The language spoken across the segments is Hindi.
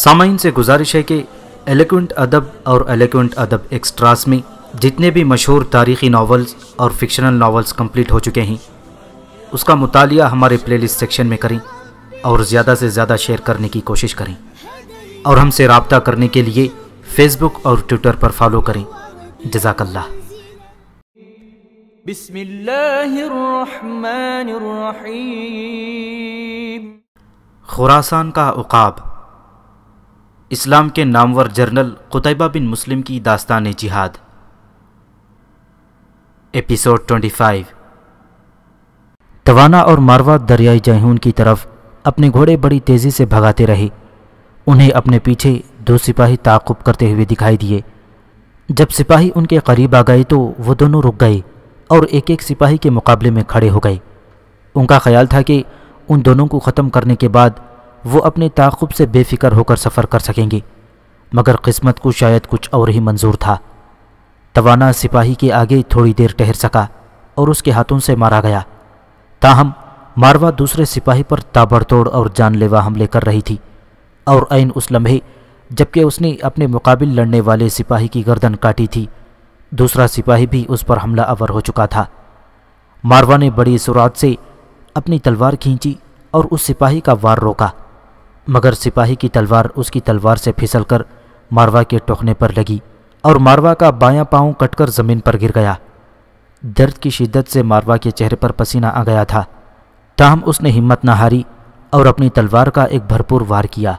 सामाइन से गुजारिश है कि एलिक्वेंट अदब और एलिक्वेंट अदब एक्स्ट्रास में जितने भी मशहूर तारीखी नावल्स और फिक्शनल नावल्स कंप्लीट हो चुके हैं उसका मुतालिया हमारे लिस्ट सेक्शन में करें और ज़्यादा से ज़्यादा शेयर करने की कोशिश करें और हमसे रबता करने के लिए फेसबुक और ट्विटर पर फॉलो करें जजाकल्ला खुरासान का उकाब इस्लाम के नामवर जर्नल कुतैबा बिन मुस्लिम की दास्तान जिहाद एपिसोड 25 तवाना और मारवा दरियाई जहून की तरफ अपने घोड़े बड़ी तेज़ी से भगाते रहे उन्हें अपने पीछे दो सिपाही ताकुब करते हुए दिखाई दिए जब सिपाही उनके करीब आ गए तो वो दोनों रुक गए और एक एक सिपाही के मुकाबले में खड़े हो गए उनका ख्याल था कि उन दोनों को ख़त्म करने के बाद वो अपने ताकुब से बेफिक्र होकर सफ़र कर सकेंगे मगर किस्मत को शायद कुछ और ही मंजूर था तवाना सिपाही के आगे थोड़ी देर ठहर सका और उसके हाथों से मारा गया ताहम मारवा दूसरे सिपाही पर ताबड़तोड़ और जानलेवा हमले कर रही थी और ऐन उस लम्हे जबकि उसने अपने मुकाबिल लड़ने वाले सिपाही की गर्दन काटी थी दूसरा सिपाही भी उस पर हमला अवर हो चुका था मारवा ने बड़ी सुरात से अपनी तलवार खींची और उस सिपाही का वार रोका मगर सिपाही की तलवार उसकी तलवार से फिसलकर मारवा के टोकने पर लगी और मारवा का बायां पांव कटकर ज़मीन पर गिर गया दर्द की शिद्दत से मारवा के चेहरे पर पसीना आ गया था ताहम उसने हिम्मत न हारी और अपनी तलवार का एक भरपूर वार किया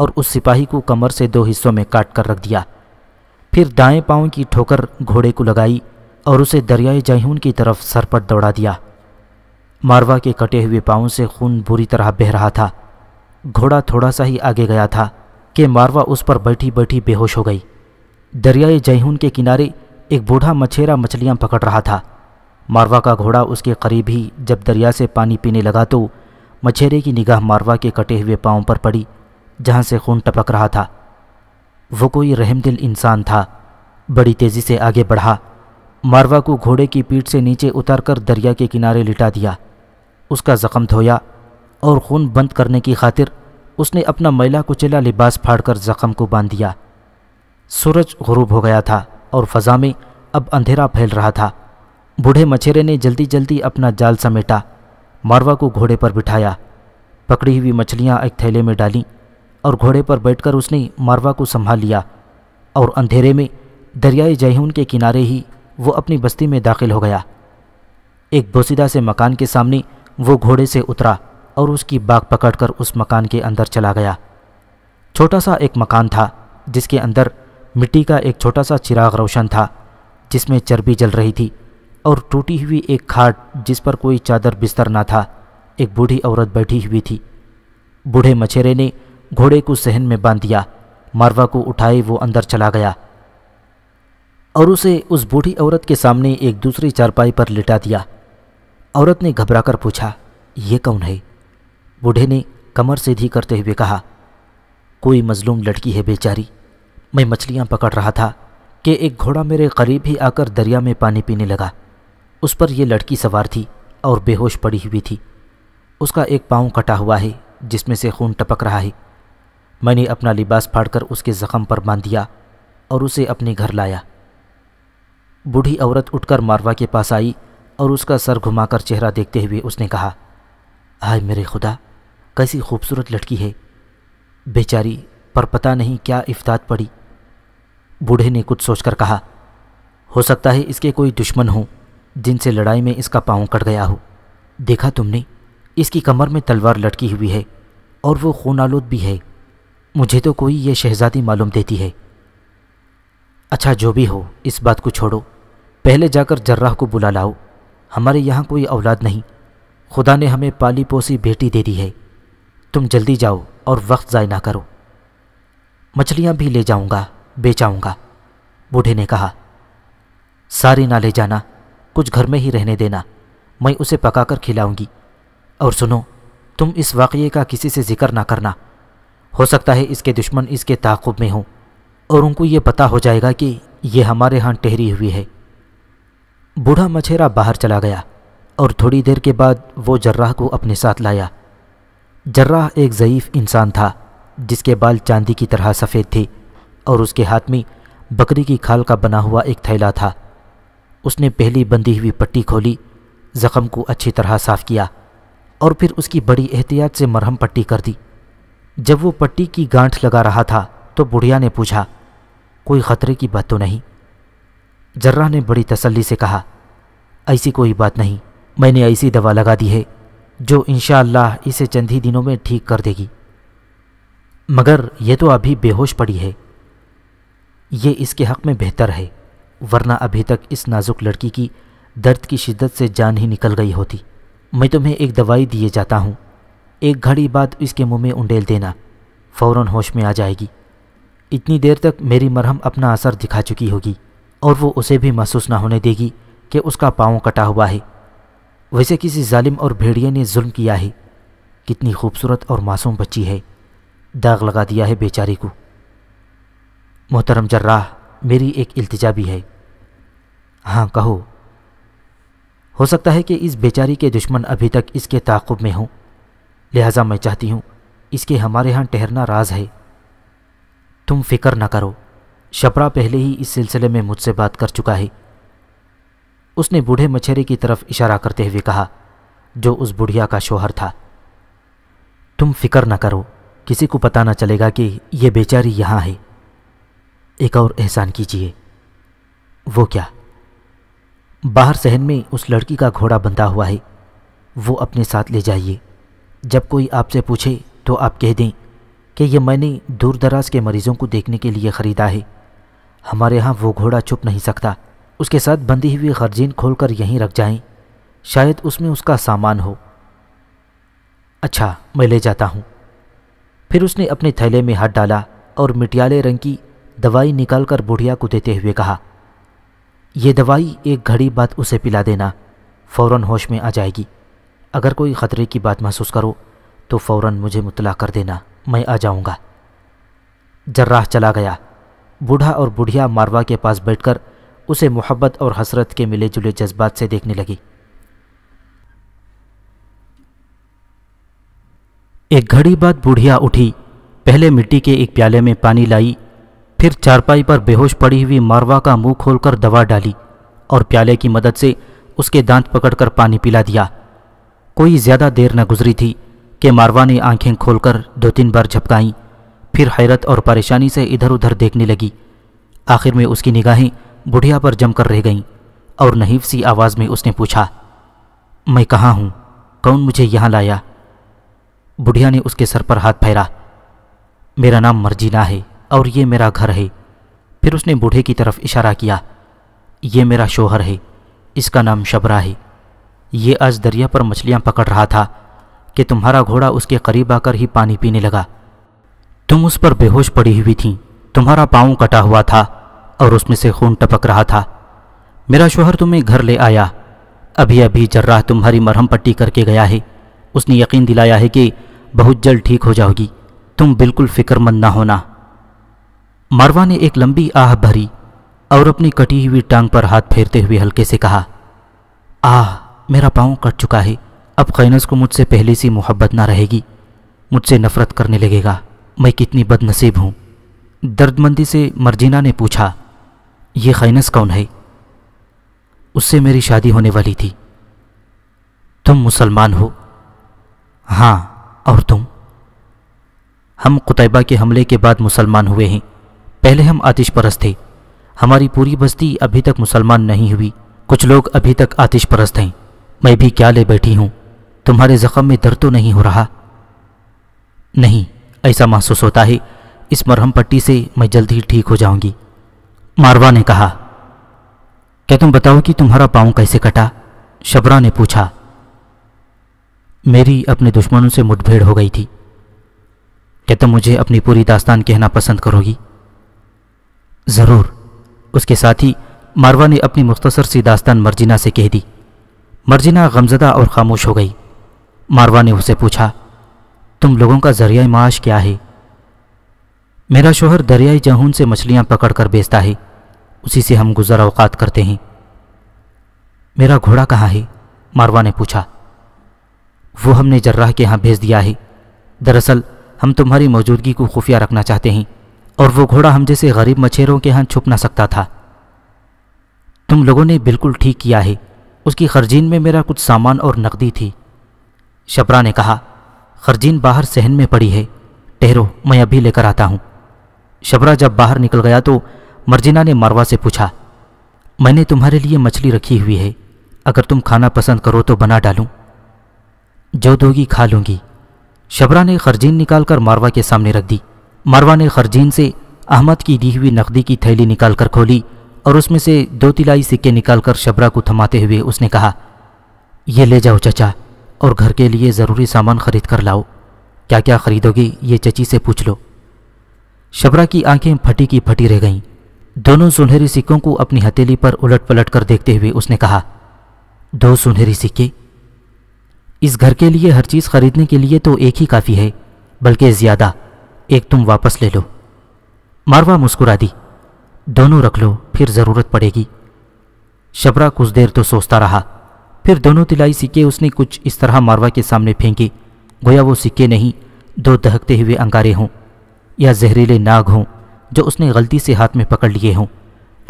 और उस सिपाही को कमर से दो हिस्सों में काट कर रख दिया फिर दाएं पांव की ठोकर घोड़े को लगाई और उसे दरियाए जहून की तरफ सरपट दौड़ा दिया मारवा के कटे हुए पाँव से खून बुरी तरह बह रहा था घोड़ा थोड़ा सा ही आगे गया था कि मारवा उस पर बैठी बैठी बेहोश हो गई दरियाए जयहून के किनारे एक बूढ़ा मछेरा मछलियाँ पकड़ रहा था मारवा का घोड़ा उसके करीब ही जब दरिया से पानी पीने लगा तो मछेरे की निगाह मारवा के कटे हुए पाँव पर पड़ी जहाँ से खून टपक रहा था वो कोई रहमदिल इंसान था बड़ी तेज़ी से आगे बढ़ा मारवा को घोड़े की पीठ से नीचे उतारकर दरिया के किनारे लिटा दिया उसका ज़ख्म धोया और खून बंद करने की खातिर उसने अपना मैला कुचेला लिबास फाड़कर जख्म को बांध दिया सूरज गुरूब हो गया था और फजा में अब अंधेरा फैल रहा था बूढ़े मछेरे ने जल्दी जल्दी अपना जाल समेटा मारवा को घोड़े पर बिठाया पकड़ी हुई मछलियाँ एक थैले में डाली और घोड़े पर बैठकर उसने मारवा को संभाल लिया और अंधेरे में दरियाए जहून के किनारे ही वो अपनी बस्ती में दाखिल हो गया एक बोसीदा से मकान के सामने वो घोड़े से उतरा और उसकी बाग पकड़कर उस मकान के अंदर चला गया छोटा सा एक मकान था जिसके अंदर मिट्टी का एक छोटा सा चिराग रोशन था जिसमें चर्बी जल रही थी और टूटी हुई एक खाट जिस पर कोई चादर बिस्तर ना था एक बूढ़ी औरत बैठी हुई थी बूढ़े मछेरे ने घोड़े को सहन में बांध दिया मारवा को उठाए वो अंदर चला गया और उसे उस बूढ़ी औरत के सामने एक दूसरी चारपाई पर लिटा दिया औरत ने घबराकर पूछा ये कौन है बूढ़े ने कमर सीधी करते हुए कहा कोई मजलूम लड़की है बेचारी मैं मछलियाँ पकड़ रहा था कि एक घोड़ा मेरे करीब ही आकर दरिया में पानी पीने लगा उस पर यह लड़की सवार थी और बेहोश पड़ी हुई थी उसका एक पाँव कटा हुआ है जिसमें से खून टपक रहा है मैंने अपना लिबास फाड़कर उसके ज़ख़म पर बांध दिया और उसे अपने घर लाया बूढ़ी औरत उठकर मारवा के पास आई और उसका सर घुमाकर चेहरा देखते हुए उसने कहा हाय मेरे खुदा कैसी खूबसूरत लड़की है बेचारी पर पता नहीं क्या इफ्तात पड़ी बूढ़े ने कुछ सोचकर कहा हो सकता है इसके कोई दुश्मन हो जिनसे लड़ाई में इसका पाँव कट गया हो देखा तुमने इसकी कमर में तलवार लटकी हुई है और वो आलोद भी है मुझे तो कोई ये शहजादी मालूम देती है अच्छा जो भी हो इस बात को छोड़ो पहले जाकर जर्राह को बुला लाओ हमारे यहाँ कोई औलाद नहीं खुदा ने हमें पाली पोसी बेटी दे दी है तुम जल्दी जाओ और वक्त ज़ाय ना करो मछलियाँ भी ले जाऊँगा बेचाऊँगा बूढ़े ने कहा सारी ना ले जाना कुछ घर में ही रहने देना मैं उसे पकाकर खिलाऊंगी और सुनो तुम इस वाक़े का किसी से जिक्र ना करना हो सकता है इसके दुश्मन इसके ताकुब में हों और उनको ये पता हो जाएगा कि ये हमारे यहाँ ठहरी हुई है बूढ़ा मछेरा बाहर चला गया और थोड़ी देर के बाद वो जर्राह को अपने साथ लाया जर्राह एक ज़यीफ़ इंसान था जिसके बाल चांदी की तरह सफ़ेद थे और उसके हाथ में बकरी की खाल का बना हुआ एक थैला था उसने पहली बंधी हुई पट्टी खोली ज़ख़म को अच्छी तरह साफ़ किया और फिर उसकी बड़ी एहतियात से मरहम पट्टी कर दी जब वो पट्टी की गांठ लगा रहा था तो बुढ़िया ने पूछा कोई ख़तरे की बात तो नहीं जर्रा ने बड़ी तसल्ली से कहा ऐसी कोई बात नहीं मैंने ऐसी दवा लगा दी है जो इन इसे चंद ही दिनों में ठीक कर देगी मगर यह तो अभी बेहोश पड़ी है ये इसके हक़ में बेहतर है वरना अभी तक इस नाजुक लड़की की दर्द की शिद्दत से जान ही निकल गई होती मैं तुम्हें एक दवाई दिए जाता हूँ एक घड़ी बाद इसके मुंह में उंडेल देना फ़ौर होश में आ जाएगी इतनी देर तक मेरी मरहम अपना असर दिखा चुकी होगी और वो उसे भी महसूस ना होने देगी कि उसका पाँव कटा हुआ है वैसे किसी जालिम और भेड़िए ने जुल्म किया है कितनी खूबसूरत और मासूम बच्ची है दाग लगा दिया है बेचारी को मोहतरम जर्राह मेरी एक इल्तिजा भी है हाँ कहो हो सकता है कि इस बेचारी के दुश्मन अभी तक इसके ताकुब में हों लिहाजा मैं चाहती हूँ इसके हमारे यहाँ ठहरना राज है तुम फिक्र न करो शपरा पहले ही इस सिलसिले में मुझसे बात कर चुका है उसने बूढ़े मछेरे की तरफ इशारा करते हुए कहा जो उस बुढ़िया का शोहर था तुम फिक्र ना करो किसी को पता ना चलेगा कि यह बेचारी यहाँ है एक और एहसान कीजिए वो क्या बाहर सहन में उस लड़की का घोड़ा बंधा हुआ है वो अपने साथ ले जाइए जब कोई आपसे पूछे तो आप कह दें कि यह मैंने दूर दराज के मरीजों को देखने के लिए ख़रीदा है हमारे यहाँ वो घोड़ा छुप नहीं सकता उसके साथ बंधी हुई खर्जीन खोलकर यहीं रख जाएं शायद उसमें उसका सामान हो अच्छा मैं ले जाता हूँ फिर उसने अपने थैले में हाथ डाला और मिटियाले रंग की दवाई निकालकर बुढ़िया को देते हुए कहा यह दवाई एक घड़ी बाद उसे पिला देना फौरन होश में आ जाएगी अगर कोई ख़तरे की बात महसूस करो तो फौरन मुझे मुतला कर देना मैं आ जाऊंगा जर्राह चला गया बूढ़ा और बुढ़िया मारवा के पास बैठकर उसे मोहब्बत और हसरत के मिले जुले जज्बात से देखने लगी एक घड़ी बाद बूढ़िया उठी पहले मिट्टी के एक प्याले में पानी लाई फिर चारपाई पर बेहोश पड़ी हुई मारवा का मुंह खोलकर दवा डाली और प्याले की मदद से उसके दांत पकड़कर पानी पिला दिया कोई ज़्यादा देर न गुजरी थी कि मारवा ने आंखें खोलकर दो तीन बार झपकाईं फिर हैरत और परेशानी से इधर उधर देखने लगी आखिर में उसकी निगाहें बुढ़िया पर जमकर रह गईं और नहीफ सी आवाज़ में उसने पूछा मैं कहाँ हूँ कौन मुझे यहाँ लाया बुढ़िया ने उसके सर पर हाथ फेरा मेरा नाम मर्जीना है और ये मेरा घर है फिर उसने बूढ़े की तरफ इशारा किया ये मेरा शोहर है इसका नाम शबरा है ये आज दरिया पर मछलियाँ पकड़ रहा था कि तुम्हारा घोड़ा उसके करीब आकर ही पानी पीने लगा तुम उस पर बेहोश पड़ी हुई थी तुम्हारा पाँव कटा हुआ था और उसमें से खून टपक रहा था मेरा शोहर तुम्हें घर ले आया अभी अभी जर्राह तुम्हारी मरहम पट्टी करके गया है उसने यकीन दिलाया है कि बहुत जल्द ठीक हो जाओगी तुम बिल्कुल फिक्रमंद ना होना मरवा ने एक लंबी आह भरी और अपनी कटी हुई टांग पर हाथ फेरते हुए हल्के से कहा आह मेरा पाँव कट चुका है अब खैनस को मुझसे पहले सी मोहब्बत ना रहेगी मुझसे नफरत करने लगेगा मैं कितनी बदनसीब हूँ दर्दमंदी से मर्जीना ने पूछा ये खैनस कौन है उससे मेरी शादी होने वाली थी तुम मुसलमान हो हाँ और तुम हम कुतैबा के हमले के बाद मुसलमान हुए हैं पहले हम आतिश परस्त थे हमारी पूरी बस्ती अभी तक मुसलमान नहीं हुई कुछ लोग अभी तक आतिश परस्त हैं मैं भी क्या ले बैठी हूँ तुम्हारे जख्म में दर्द तो नहीं हो रहा नहीं ऐसा महसूस होता है इस मरहम पट्टी से मैं जल्द ही ठीक हो जाऊंगी मारवा ने कहा क्या तुम बताओ कि तुम्हारा पाँव कैसे कटा शबरा ने पूछा मेरी अपने दुश्मनों से मुठभेड़ हो गई थी क्या तुम मुझे अपनी पूरी दास्तान कहना पसंद करोगी ज़रूर उसके साथ ही मारवा ने अपनी मुख्तसर सी दास्तान मर्जिना से कह दी मर्जिना गमजदा और खामोश हो गई मारवा ने उसे पूछा तुम लोगों का जरिया माश क्या है मेरा शोहर दरियाई जहून से मछलियाँ पकड़ कर बेचता है उसी से हम गुजर अवकात करते हैं मेरा घोड़ा कहाँ है मारवा ने पूछा वो हमने जर्राह के यहाँ भेज दिया है दरअसल हम तुम्हारी मौजूदगी को खुफिया रखना चाहते हैं और वो घोड़ा हम जैसे गरीब मछेरों के यहाँ छुप ना सकता था तुम लोगों ने बिल्कुल ठीक किया है उसकी खर्जीन में मेरा कुछ सामान और नकदी थी शबरा ने कहा खर्जीन बाहर सहन में पड़ी है ठहरो मैं अभी लेकर आता हूँ शबरा जब बाहर निकल गया तो मर्जिना ने मारवा से पूछा मैंने तुम्हारे लिए मछली रखी हुई है अगर तुम खाना पसंद करो तो बना डालूं जो दोगी खा लूंगी शबरा ने खरजीन निकालकर मारवा के सामने रख दी मारवा ने खरजीन से अहमद की दी हुई नकदी की थैली निकालकर खोली और उसमें से दो तिलाई सिक्के निकालकर शबरा को थमाते हुए उसने कहा ये ले जाओ चचा और घर के लिए ज़रूरी सामान खरीद कर लाओ क्या क्या खरीदोगे ये चची से पूछ लो शबरा की आंखें फटी की फटी रह गईं दोनों सुनहरी सिक्कों को अपनी हथेली पर उलट पलट कर देखते हुए उसने कहा दो सुनहरी सिक्के इस घर के लिए हर चीज़ खरीदने के लिए तो एक ही काफ़ी है बल्कि ज़्यादा एक तुम वापस ले लो मारवा मुस्कुरा दी दोनों रख लो फिर ज़रूरत पड़ेगी शबरा कुछ देर तो सोचता रहा फिर दोनों तिलाई सिक्के उसने कुछ इस तरह मारवा के सामने फेंके गोया वो सिक्के नहीं दो दहकते हुए अंगारे हों या जहरीले नाग हों जो उसने गलती से हाथ में पकड़ लिए हों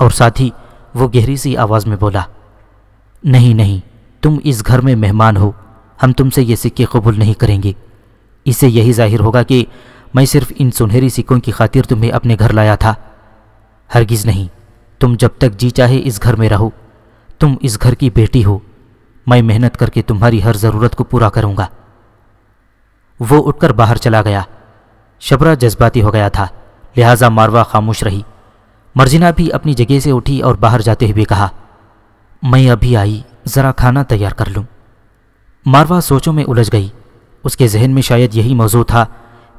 और साथ ही वो गहरी सी आवाज़ में बोला नहीं नहीं तुम इस घर में मेहमान हो हम तुमसे ये सिक्के कबूल नहीं करेंगे इसे यही जाहिर होगा कि मैं सिर्फ इन सुनहरी सिक्कों की खातिर तुम्हें अपने घर लाया था हरगिज़ नहीं तुम जब तक जी चाहे इस घर में रहो तुम इस घर की बेटी हो मैं मेहनत करके तुम्हारी हर ज़रूरत को पूरा करूँगा वो उठकर बाहर चला गया शबरा जज्बाती हो गया था लिहाजा मारवा खामोश रही मर्जिना भी अपनी जगह से उठी और बाहर जाते हुए कहा मैं अभी आई ज़रा खाना तैयार कर लूँ मारवा सोचों में उलझ गई उसके जहन में शायद यही मौजू था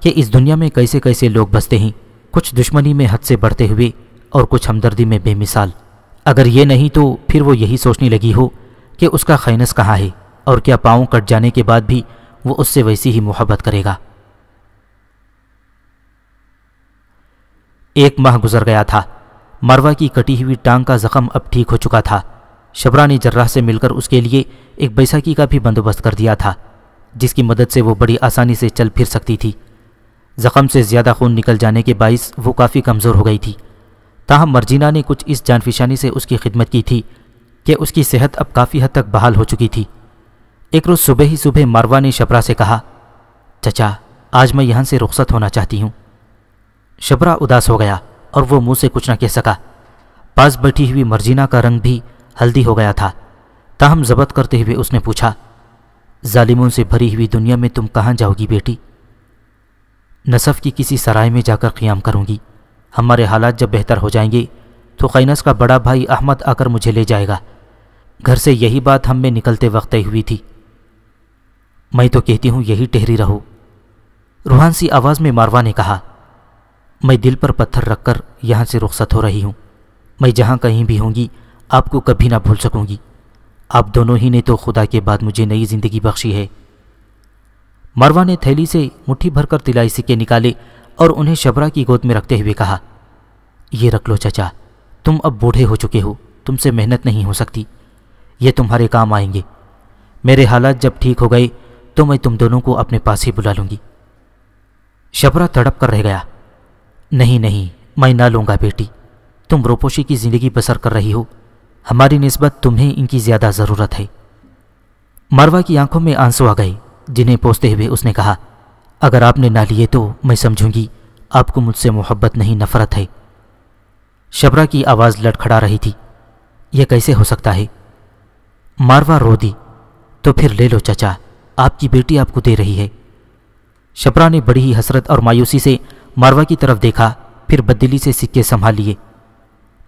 कि इस दुनिया में कैसे कैसे लोग बसते हैं कुछ दुश्मनी में हद से बढ़ते हुए और कुछ हमदर्दी में बेमिसाल अगर ये नहीं तो फिर वो यही सोचने लगी हो कि उसका खैनस कहाँ है और क्या पाँव कट जाने के बाद भी वो उससे वैसी ही मोहब्बत करेगा एक माह गुजर गया था मरवा की कटी हुई टांग का जख्म अब ठीक हो चुका था शबरा ने जर्राह से मिलकर उसके लिए एक बैसाखी का भी बंदोबस्त कर दिया था जिसकी मदद से वो बड़ी आसानी से चल फिर सकती थी जख्म से ज़्यादा खून निकल जाने के बायस वो काफ़ी कमज़ोर हो गई थी ताहम मर्जीना ने कुछ इस जानफिशानी से उसकी खिदमत की थी कि उसकी सेहत अब काफ़ी हद तक बहाल हो चुकी थी एक रोज़ सुबह ही सुबह मरवा ने शबरा से कहा चचा आज मैं यहाँ से रुख्सत होना चाहती हूँ शबरा उदास हो गया और वो मुंह से कुछ न कह सका पास बैठी हुई मर्जीना का रंग भी हल्दी हो गया था ताहम जबत करते हुए उसने पूछा जालिमों से भरी हुई दुनिया में तुम कहाँ जाओगी बेटी नसफ़ की किसी सराय में जाकर क्याम करूँगी हमारे हालात जब बेहतर हो जाएंगे तो कैनस का बड़ा भाई अहमद आकर मुझे ले जाएगा घर से यही बात हम में निकलते वक्त तय हुई थी मैं तो कहती हूँ यही टहरी रहो रूहानसी आवाज़ में मारवा ने कहा मैं दिल पर पत्थर रखकर यहाँ से रुखसत हो रही हूँ मैं जहाँ कहीं भी होंगी आपको कभी ना भूल सकूँगी आप दोनों ही ने तो खुदा के बाद मुझे नई ज़िंदगी बख्शी है मरवा ने थैली से मुट्ठी भरकर तिलाई सिक्के निकाले और उन्हें शबरा की गोद में रखते हुए कहा ये रख लो चाचा तुम अब बूढ़े हो चुके हो तुमसे मेहनत नहीं हो सकती ये तुम्हारे काम आएंगे मेरे हालात जब ठीक हो गए तो मैं तुम दोनों को अपने पास ही बुला लूँगी शबरा तड़प कर रह गया नहीं नहीं मैं ना लूंगा बेटी तुम रोपोशी की ज़िंदगी बसर कर रही हो हमारी नस्बत तुम्हें इनकी ज़्यादा ज़रूरत है मारवा की आंखों में आंसू आ गए जिन्हें पोसते हुए उसने कहा अगर आपने ना लिए तो मैं समझूंगी आपको मुझसे मोहब्बत नहीं नफरत है शबरा की आवाज़ लड़खड़ा रही थी यह कैसे हो सकता है मारवा रो दी तो फिर ले लो चाचा आपकी बेटी आपको दे रही है शबरा ने बड़ी ही हसरत और मायूसी से मरवा की तरफ देखा फिर बदली से सिक्के संभाल लिए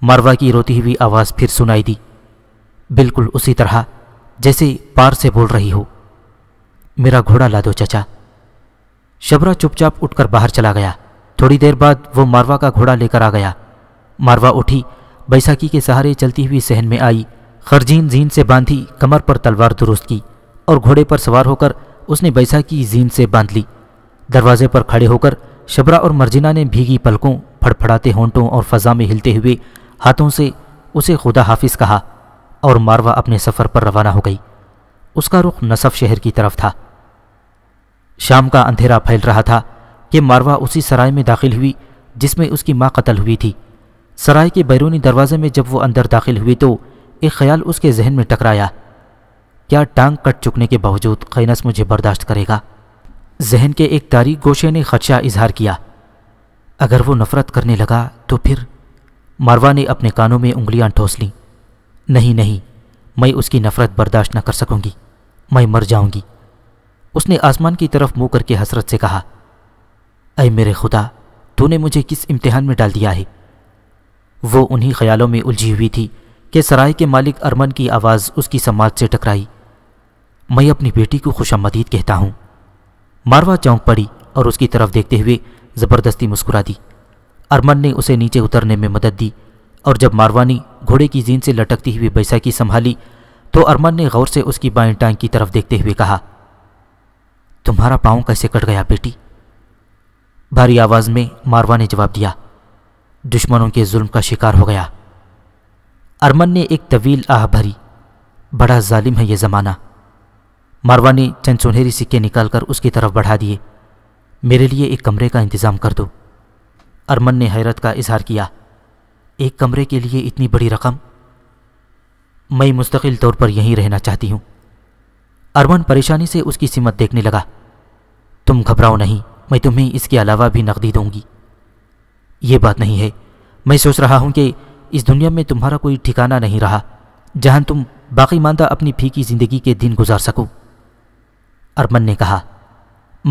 मरवा की रोती हुई आवाज़ फिर सुनाई दी बिल्कुल उसी तरह जैसे पार से बोल रही हो मेरा घोड़ा ला दो चचा शबरा चुपचाप उठकर बाहर चला गया थोड़ी देर बाद वो मारवा का घोड़ा लेकर आ गया मारवा उठी बैसाखी के सहारे चलती हुई सहन में आई खरजीन जीन से बांधी कमर पर तलवार दुरुस्त की और घोड़े पर सवार होकर उसने बैसाखी जीन से बांध ली दरवाजे पर खड़े होकर शबरा और मर्जिना ने भीगी पलकों फड़फड़ाते होंटों और फजा में हिलते हुए हाथों से उसे खुदा हाफिज कहा और मारवा अपने सफ़र पर रवाना हो गई उसका रुख नसफ शहर की तरफ था शाम का अंधेरा फैल रहा था कि मारवा उसी सराय में दाखिल हुई जिसमें उसकी माँ कत्ल हुई थी सराय के बैरूनी दरवाजे में जब वो अंदर दाखिल हुई तो एक ख्याल उसके जहन में टकराया क्या टांग कट चुकने के बावजूद कैनस मुझे बर्दाश्त करेगा जहन के एक तारीख गोशे ने खदशा इजहार किया अगर वो नफरत करने लगा तो फिर मारवा ने अपने कानों में उंगलियां ठोस लीं नहीं नहीं मैं उसकी नफ़रत बर्दाश्त न कर सकूंगी मैं मर जाऊंगी उसने आसमान की तरफ मुंह करके हसरत से कहा अय मेरे खुदा तूने मुझे किस इम्तिहान में डाल दिया है वो उन्हीं ख्यालों में उलझी हुई थी कि सराय के मालिक अरमन की आवाज़ उसकी समाज से टकराई मैं अपनी बेटी को खुशामदीद कहता हूँ मारवा चौंक पड़ी और उसकी तरफ देखते हुए ज़बरदस्ती मुस्कुरा दी अरमन ने उसे नीचे उतरने में मदद दी और जब मारवानी घोड़े की जीन से लटकती हुई बैसाखी संभाली तो अरमन ने गौर से उसकी बाएं टांग की तरफ देखते हुए कहा तुम्हारा पाँव कैसे कट गया बेटी भारी आवाज़ में मारवा ने जवाब दिया दुश्मनों के जुल्म का शिकार हो गया अरमन ने एक तवील आह भरी बड़ा जालिम है यह ज़माना मारवा ने चंद सुनहरी सिक्के निकालकर उसकी तरफ बढ़ा दिए मेरे लिए एक कमरे का इंतज़ाम कर दो अरमन ने हैरत का इजहार किया एक कमरे के लिए इतनी बड़ी रकम मैं मुस्तकिल तौर पर यहीं रहना चाहती हूँ अरमन परेशानी से उसकी सिमत देखने लगा तुम घबराओ नहीं मैं तुम्हें इसके अलावा भी नकदी दूंगी ये बात नहीं है मैं सोच रहा हूँ कि इस दुनिया में तुम्हारा कोई ठिकाना नहीं रहा जहाँ तुम बाकी मानदा अपनी फीकी ज़िंदगी के दिन गुजार सको अरमन ने कहा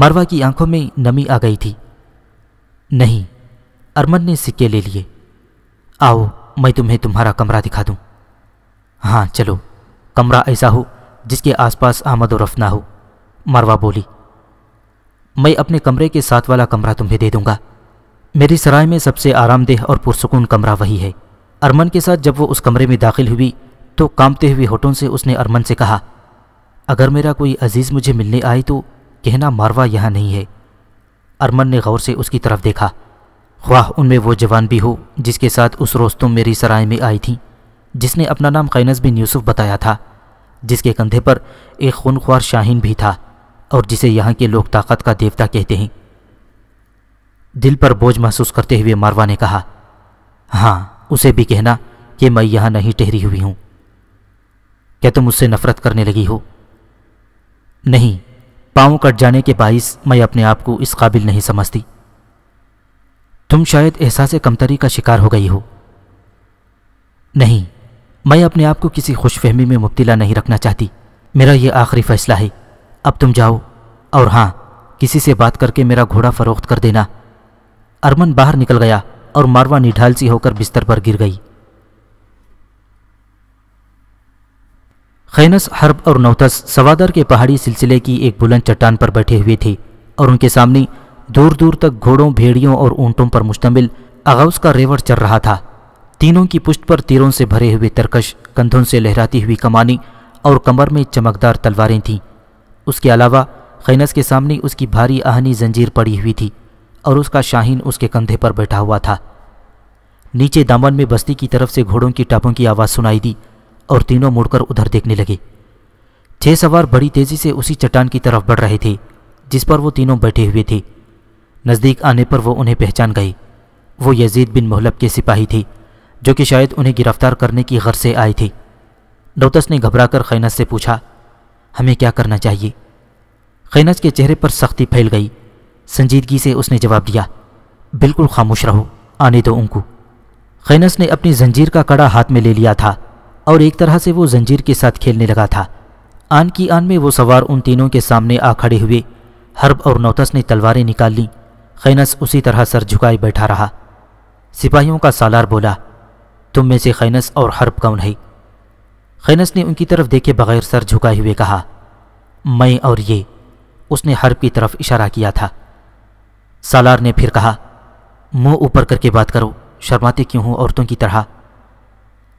मरवा की आंखों में नमी आ गई थी नहीं अरमन ने सिक्के ले लिए आओ मैं तुम्हें तुम्हारा कमरा दिखा दूं हाँ चलो कमरा ऐसा हो जिसके आसपास आमद और रफ ना हो मरवा बोली मैं अपने कमरे के साथ वाला कमरा तुम्हें दे दूंगा मेरी सराय में सबसे आरामदेह और पुरसकून कमरा वही है अरमन के साथ जब वो उस कमरे में दाखिल हुई तो कामते हुए होठों से उसने अरमन से कहा अगर मेरा कोई अजीज़ मुझे मिलने आए तो कहना मारवा यहाँ नहीं है अरमन ने गौर से उसकी तरफ देखा ख्वाह उनमें वो जवान भी हो जिसके साथ उस रोज़ तुम मेरी सराय में आई थी जिसने अपना नाम कैनस बिन यूसुफ बताया था जिसके कंधे पर एक खूनख्वार शाहीन भी था और जिसे यहाँ के लोग ताकत का देवता कहते हैं दिल पर बोझ महसूस करते हुए मारवा ने कहा हाँ उसे भी कहना कि मैं यहाँ नहीं ठहरी हुई हूँ क्या तुम उससे नफरत करने लगी हो नहीं पाँव कट जाने के बाइस मैं अपने आप को इस काबिल नहीं समझती तुम शायद एहसास कमतरी का शिकार हो गई हो नहीं मैं अपने आप को किसी खुशफहमी में मुबतला नहीं रखना चाहती मेरा यह आखिरी फैसला है अब तुम जाओ और हाँ किसी से बात करके मेरा घोड़ा फरोख्त कर देना अरमन बाहर निकल गया और मारवा निढाल सी होकर बिस्तर पर गिर गई खैनस हर्ब और नौतस सवादर के पहाड़ी सिलसिले की एक बुलंद चट्टान पर बैठे हुए थे और उनके सामने दूर दूर तक घोड़ों भेड़ियों और ऊंटों पर मुश्तमिल अगाउस का रेवड़ चल रहा था तीनों की पुष्ट पर तीरों से भरे हुए तरकश कंधों से लहराती हुई कमानी और कमर में चमकदार तलवारें थीं उसके अलावा खैनस के सामने उसकी भारी आहनी जंजीर पड़ी हुई थी और उसका शाहीन उसके कंधे पर बैठा हुआ था नीचे दामन में बस्ती की तरफ से घोड़ों की टापों की आवाज़ सुनाई दी और तीनों मुड़कर उधर देखने लगे छह सवार बड़ी तेजी से उसी चट्टान की तरफ बढ़ रहे थे जिस पर वो तीनों बैठे हुए थे नज़दीक आने पर वो उन्हें पहचान गई वो यजीद बिन मोहलब के सिपाही थी जो कि शायद उन्हें गिरफ्तार करने की गर्ज से आई थी नौतस ने घबराकर खैनस से पूछा हमें क्या करना चाहिए खैनस के चेहरे पर सख्ती फैल गई संजीदगी से उसने जवाब दिया बिल्कुल खामोश रहो आने दो उनको खैनस ने अपनी जंजीर का कड़ा हाथ में ले लिया था और एक तरह से वो जंजीर के साथ खेलने लगा था आन की आन में वो सवार उन तीनों के सामने आ खड़े हुए हर्ब और नौतस ने तलवारें निकाल लीं खैनस उसी तरह सर झुकाए बैठा रहा सिपाहियों का सालार बोला तुम में से खैनस और हर्ब कौन है खैनस ने उनकी तरफ देखे बगैर सर झुकाए हुए कहा मैं और ये उसने हर्ब की तरफ इशारा किया था सालार ने फिर कहा मुंह ऊपर करके बात करो शर्माते क्यों हूं औरतों की तरह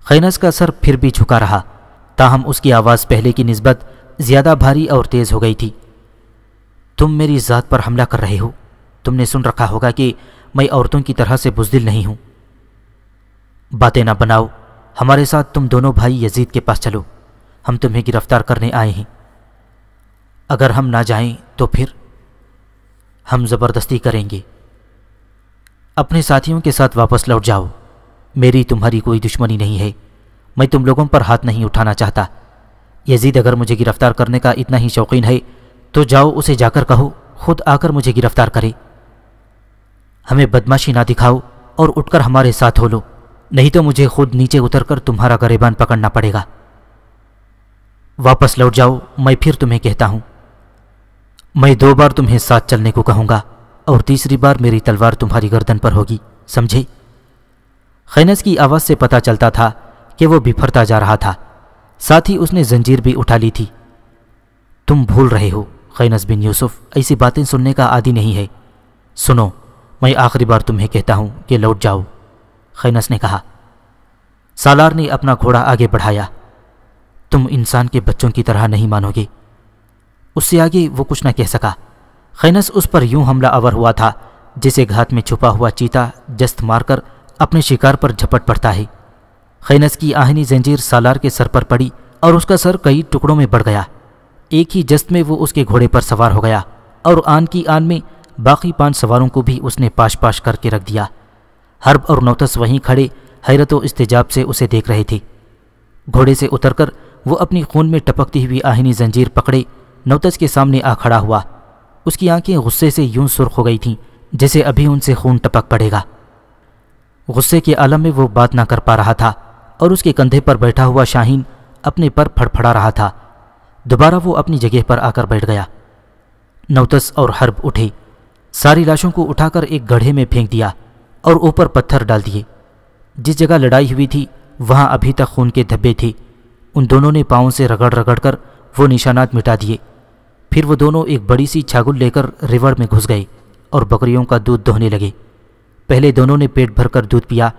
खैनस का सर फिर भी झुका रहा ताहम उसकी आवाज़ पहले की नस्बत ज़्यादा भारी और तेज़ हो गई थी तुम मेरी ज़ात पर हमला कर रहे हो तुमने सुन रखा होगा कि मैं औरतों की तरह से बुजदिल नहीं हूँ बातें ना बनाओ हमारे साथ तुम दोनों भाई यजीद के पास चलो हम तुम्हें गिरफ्तार करने आए हैं अगर हम ना जाएं तो फिर हम ज़बरदस्ती करेंगे अपने साथियों के साथ वापस लौट जाओ मेरी तुम्हारी कोई दुश्मनी नहीं है मैं तुम लोगों पर हाथ नहीं उठाना चाहता यजीद अगर मुझे गिरफ्तार करने का इतना ही शौकीन है तो जाओ उसे जाकर कहो खुद आकर मुझे गिरफ्तार करे हमें बदमाशी ना दिखाओ और उठकर हमारे साथ हो लो नहीं तो मुझे खुद नीचे उतरकर तुम्हारा गरेबान पकड़ना पड़ेगा वापस लौट जाओ मैं फिर तुम्हें कहता हूं मैं दो बार तुम्हें साथ चलने को कहूंगा और तीसरी बार मेरी तलवार तुम्हारी गर्दन पर होगी समझे खैनस की आवाज़ से पता चलता था कि वो बिफरता जा रहा था साथ ही उसने जंजीर भी उठा ली थी तुम भूल रहे हो खैनस बिन यूसुफ ऐसी बातें सुनने का आदि नहीं है सुनो मैं आखिरी बार तुम्हें कहता हूं कि लौट जाओ खैनस ने कहा सालार ने अपना घोड़ा आगे बढ़ाया तुम इंसान के बच्चों की तरह नहीं मानोगे उससे आगे वो कुछ न कह सका खैनस उस पर यूं हमला आवर हुआ था जिसे घात में छुपा हुआ चीता जस्त मारकर अपने शिकार पर झपट पड़ता है खैनस की आहनी जंजीर सालार के सर पर पड़ी और उसका सर कई टुकड़ों में बढ़ गया एक ही जस्त में वो उसके घोड़े पर सवार हो गया और आन की आन में बाकी पांच सवारों को भी उसने पाश पाश करके रख दिया हर्ब और नौतस वहीं खड़े हैरत व इस्तेजाब से उसे देख रहे थे घोड़े से उतरकर वो अपनी खून में टपकती हुई आहनी जंजीर पकड़े नौतस के सामने आ खड़ा हुआ उसकी आंखें गुस्से से यूं सुर्ख हो गई थीं जैसे अभी उनसे खून टपक पड़ेगा गुस्से के आलम में वो बात ना कर पा रहा था और उसके कंधे पर बैठा हुआ शाहीन अपने पर फड़फड़ा रहा था दोबारा वो अपनी जगह पर आकर बैठ गया नौतस और हर्ब उठे सारी लाशों को उठाकर एक गढ़े में फेंक दिया और ऊपर पत्थर डाल दिए जिस जगह लड़ाई हुई थी वहाँ अभी तक खून के धब्बे थे उन दोनों ने पाँव से रगड़ रगड़ कर वो निशानात मिटा दिए फिर वो दोनों एक बड़ी सी छागुल लेकर रिवर में घुस गए और बकरियों का दूध दोहने लगे पहले दोनों ने पेट भरकर दूध पिया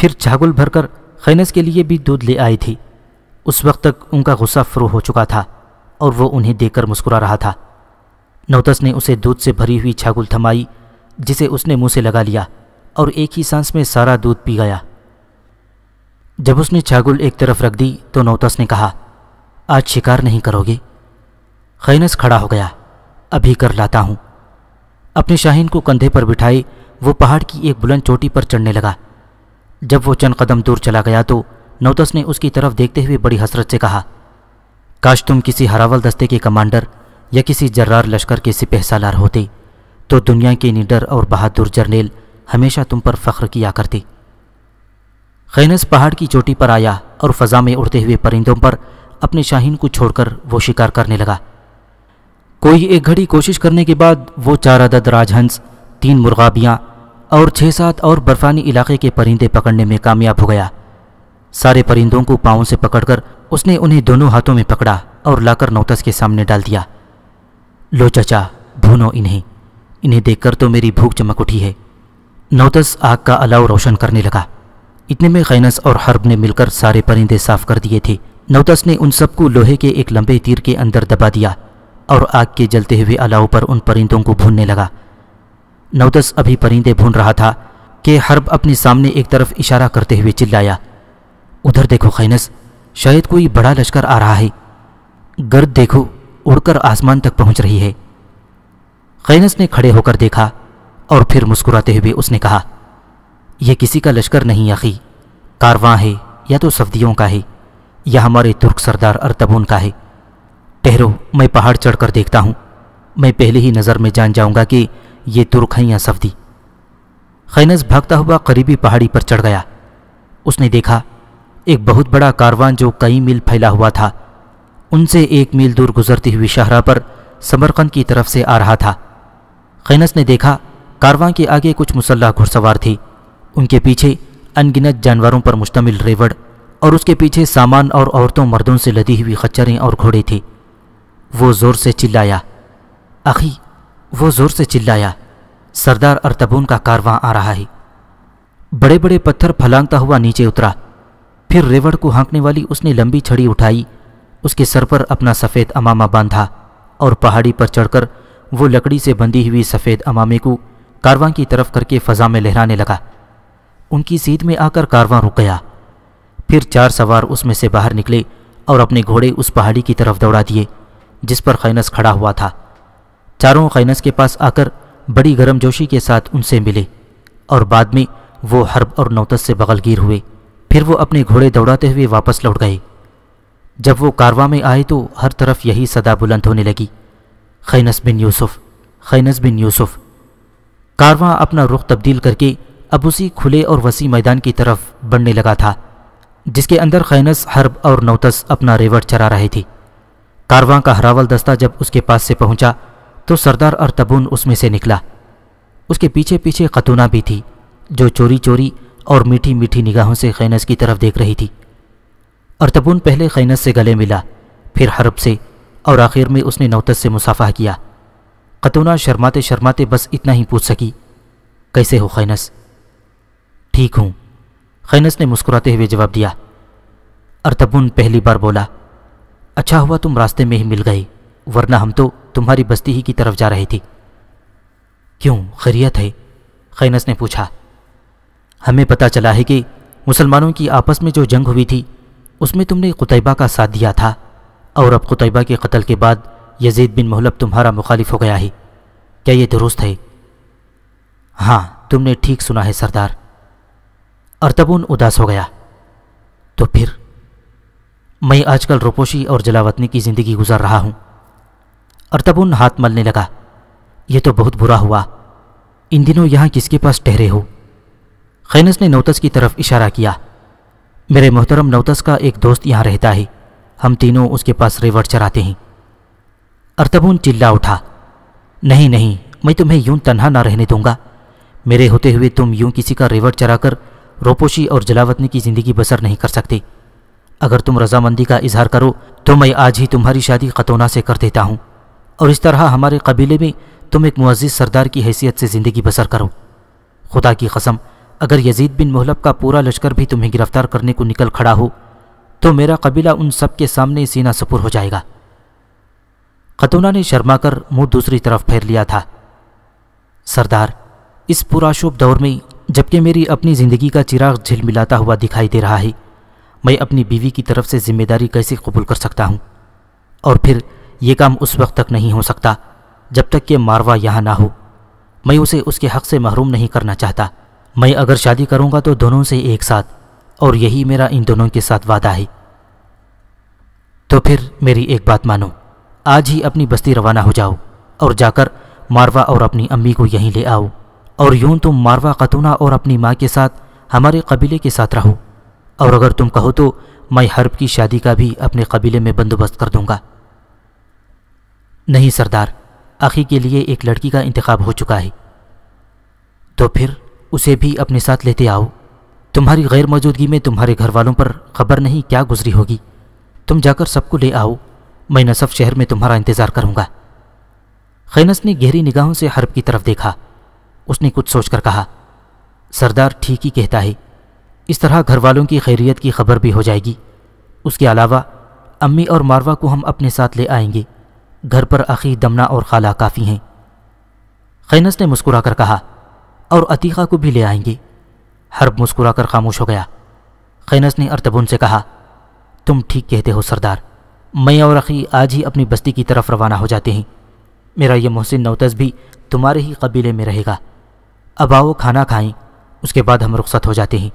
फिर झागुल भरकर खैनस के लिए भी दूध ले आई थी उस वक्त तक उनका गुस्सा फ्रो हो चुका था और वो उन्हें देखकर मुस्कुरा रहा था नौतस ने उसे दूध से भरी हुई झागुल थमाई जिसे उसने मुंह से लगा लिया और एक ही सांस में सारा दूध पी गया जब उसने छागुल एक तरफ रख दी तो नौतस ने कहा आज शिकार नहीं करोगे खैनस खड़ा हो गया अभी कर लाता हूं अपने शाहीन को कंधे पर बिठाए वो पहाड़ की एक बुलंद चोटी पर चढ़ने लगा जब वो चंद कदम दूर चला गया तो नौतस ने उसकी तरफ देखते हुए बड़ी हसरत से कहा काश तुम किसी हरावल दस्ते के कमांडर या किसी जर्रार लश्कर के सिपह सालार होते तो दुनिया के निडर और बहादुर जर्नेल हमेशा तुम पर फख्र किया करते खैनस पहाड़ की चोटी पर आया और फजा में उड़ते हुए परिंदों पर अपने शाहीन को छोड़कर वो शिकार करने लगा कोई एक घड़ी कोशिश करने के बाद वो चार अदद राजहंस तीन मुर्गाबियाँ और छः सात और बर्फानी इलाके के परिंदे पकड़ने में कामयाब हो गया सारे परिंदों को पाँव से पकड़कर उसने उन्हें दोनों हाथों में पकड़ा और लाकर नौतस के सामने डाल दिया लो चचा भूनो इन्हें इन्हें देखकर तो मेरी भूख चमक उठी है नौतस आग का अलाव रोशन करने लगा इतने में खैनस और हर्ब ने मिलकर सारे परिंदे साफ कर दिए थे नौतस ने उन सबको लोहे के एक लंबे तीर के अंदर दबा दिया और आग के जलते हुए अलाव पर उन परिंदों को भूनने लगा नवदस अभी परिंदे भून रहा था कि हर्ब अपने सामने एक तरफ इशारा करते हुए चिल्लाया उधर देखो खैनस शायद कोई बड़ा लश्कर आ रहा है गर्द देखो उड़कर आसमान तक पहुंच रही है खैनस ने खड़े होकर देखा और फिर मुस्कुराते हुए उसने कहा यह किसी का लश्कर नहीं आखी कारवां है या तो सफदियों का है या हमारे तुर्क सरदार अरतबून का है ठहरो मैं पहाड़ चढ़कर देखता हूं मैं पहले ही नज़र में जान जाऊंगा कि ये सफ सफदी खैनस भागता हुआ करीबी पहाड़ी पर चढ़ गया उसने देखा एक बहुत बड़ा कारवान जो कई मील फैला हुआ था उनसे एक मील दूर गुजरती हुई शाहरा पर समरकंद की तरफ से आ रहा था खैनस ने देखा कारवां के आगे कुछ मुसल्ला घुड़सवार थी उनके पीछे अनगिनत जानवरों पर मुश्तमिल रेवड़ और उसके पीछे सामान और औरतों मर्दों से लदी हुई खच्चरें और घोड़े थे वो ज़ोर से चिल्लाया अखी वो ज़ोर से चिल्लाया सरदार अरतबून का कारवां आ रहा है बड़े बड़े पत्थर फलांगता हुआ नीचे उतरा फिर रेवड़ को हाँकने वाली उसने लंबी छड़ी उठाई उसके सर पर अपना सफ़ेद अमामा बांधा और पहाड़ी पर चढ़कर वो लकड़ी से बंधी हुई सफ़ेद अमामे को कारवां की तरफ करके फ़जा में लहराने लगा उनकी सीध में आकर कारवां रुक गया फिर चार सवार उसमें से बाहर निकले और अपने घोड़े उस पहाड़ी की तरफ दौड़ा दिए जिस पर खैनस खड़ा हुआ था चारों खैनस के पास आकर बड़ी गर्मजोशी के साथ उनसे मिले और बाद में वो हर्ब और नौतस से बगलगीर हुए फिर वो अपने घोड़े दौड़ाते हुए वापस लौट गए जब वो कारवा में आए तो हर तरफ यही सदा बुलंद होने लगी खैनस बिन यूसुफ खैनस बिन यूसुफ कारवा अपना रुख तब्दील करके अब उसी खुले और वसी मैदान की तरफ बढ़ने लगा था जिसके अंदर खैनस हर्ब और नौतस अपना रेवट चरा रहे थे कारवां का हरावल दस्ता जब उसके पास से पहुंचा तो सरदार अरतबुन उसमें से निकला उसके पीछे पीछे खतूना भी थी जो चोरी चोरी और मीठी मीठी निगाहों से खैनस की तरफ देख रही थी अरतबुन पहले खैनस से गले मिला फिर हरब से और आखिर में उसने नौतस से मुसाफा किया खतूना शर्माते शर्माते बस इतना ही पूछ सकी कैसे हो खैनस ठीक हूँ खैनस ने मुस्कुराते हुए जवाब दिया अरतबुन पहली बार बोला अच्छा हुआ तुम रास्ते में ही मिल गई वरना हम तो तुम्हारी बस्ती ही की तरफ जा रहे थी क्यों खैरियत है खैनस ने पूछा हमें पता चला है कि मुसलमानों की आपस में जो जंग हुई थी उसमें तुमने कुतैबा का साथ दिया था और अब कुतैबा के कत्ल के बाद यजीद बिन महलब तुम्हारा मुखालिफ हो गया है क्या यह दुरुस्त है हाँ तुमने ठीक सुना है सरदार अर्तबुन उदास हो गया तो फिर मैं आजकल रोपोशी और जलावतनी की ज़िंदगी गुजार रहा हूं अर्तबुन हाथ मलने लगा यह तो बहुत बुरा हुआ इन दिनों यहां किसके पास ठहरे हो खैनस ने नौतस की तरफ इशारा किया मेरे मोहतरम नौतस का एक दोस्त यहां रहता है हम तीनों उसके पास रेवट चराते हैं अर्तबुन चिल्ला उठा नहीं नहीं मैं तुम्हें यूं तन्हा ना रहने दूंगा मेरे होते हुए तुम यूं किसी का रेवट चराकर रोपोशी और जलावतनी की ज़िंदगी बसर नहीं कर सकते अगर तुम रजामंदी का इजहार करो तो मैं आज ही तुम्हारी शादी खतौना से कर देता हूं और इस तरह हमारे कबीले में तुम एक मुआज़ सरदार की हैसियत से ज़िंदगी बसर करो खुदा की कसम अगर यजीद बिन मोहलब का पूरा लश्कर भी तुम्हें गिरफ़्तार करने को निकल खड़ा हो तो मेरा कबीला उन सब के सामने सीना सपुर हो जाएगा खतूना ने शर्मा कर मुँह दूसरी तरफ फेर लिया था सरदार इस पुराशुभ दौर में जबकि मेरी अपनी ज़िंदगी का चिराग झिलमिलाता हुआ दिखाई दे रहा है मैं अपनी बीवी की तरफ से जिम्मेदारी कैसे कबूल कर सकता हूँ और फिर ये काम उस वक्त तक नहीं हो सकता जब तक कि मारवा यहाँ ना हो मैं उसे उसके हक़ से महरूम नहीं करना चाहता मैं अगर शादी करूँगा तो दोनों से एक साथ और यही मेरा इन दोनों के साथ वादा है तो फिर मेरी एक बात मानो आज ही अपनी बस्ती रवाना हो जाओ और जाकर मारवा और अपनी अम्मी को यहीं ले आओ और यूं तुम मारवा खतूना और अपनी माँ के साथ हमारे कबीले के साथ रहो और अगर तुम कहो तो मैं हर्ब की शादी का भी अपने कबीले में बंदोबस्त कर दूंगा नहीं सरदार आखी के लिए एक लड़की का इंतखब हो चुका है तो फिर उसे भी अपने साथ लेते आओ तुम्हारी गैर मौजूदगी में तुम्हारे घर वालों पर खबर नहीं क्या गुजरी होगी तुम जाकर सबको ले आओ मैं नसफ शहर में तुम्हारा इंतज़ार करूँगा खैनस ने गहरी निगाहों से हर्ब की तरफ देखा उसने कुछ सोचकर कहा सरदार ठीक ही कहता है इस तरह घर वालों की खैरियत की खबर भी हो जाएगी उसके अलावा अम्मी और मारवा को हम अपने साथ ले आएंगे घर पर अखी दमना और खाला काफ़ी हैं खैनस ने मुस्कुरा कर कहा और अतीक़ा को भी ले आएंगे हर्ब मुस्कुरा कर खामोश हो गया खैनस ने अरतबुन से कहा तुम ठीक कहते हो सरदार मैं और अखी आज ही अपनी बस्ती की तरफ रवाना हो जाते हैं मेरा यह मोहसिन नौतज भी तुम्हारे ही कबीले में रहेगा अब आओ खाना खाएं उसके बाद हम रुखसत हो जाते हैं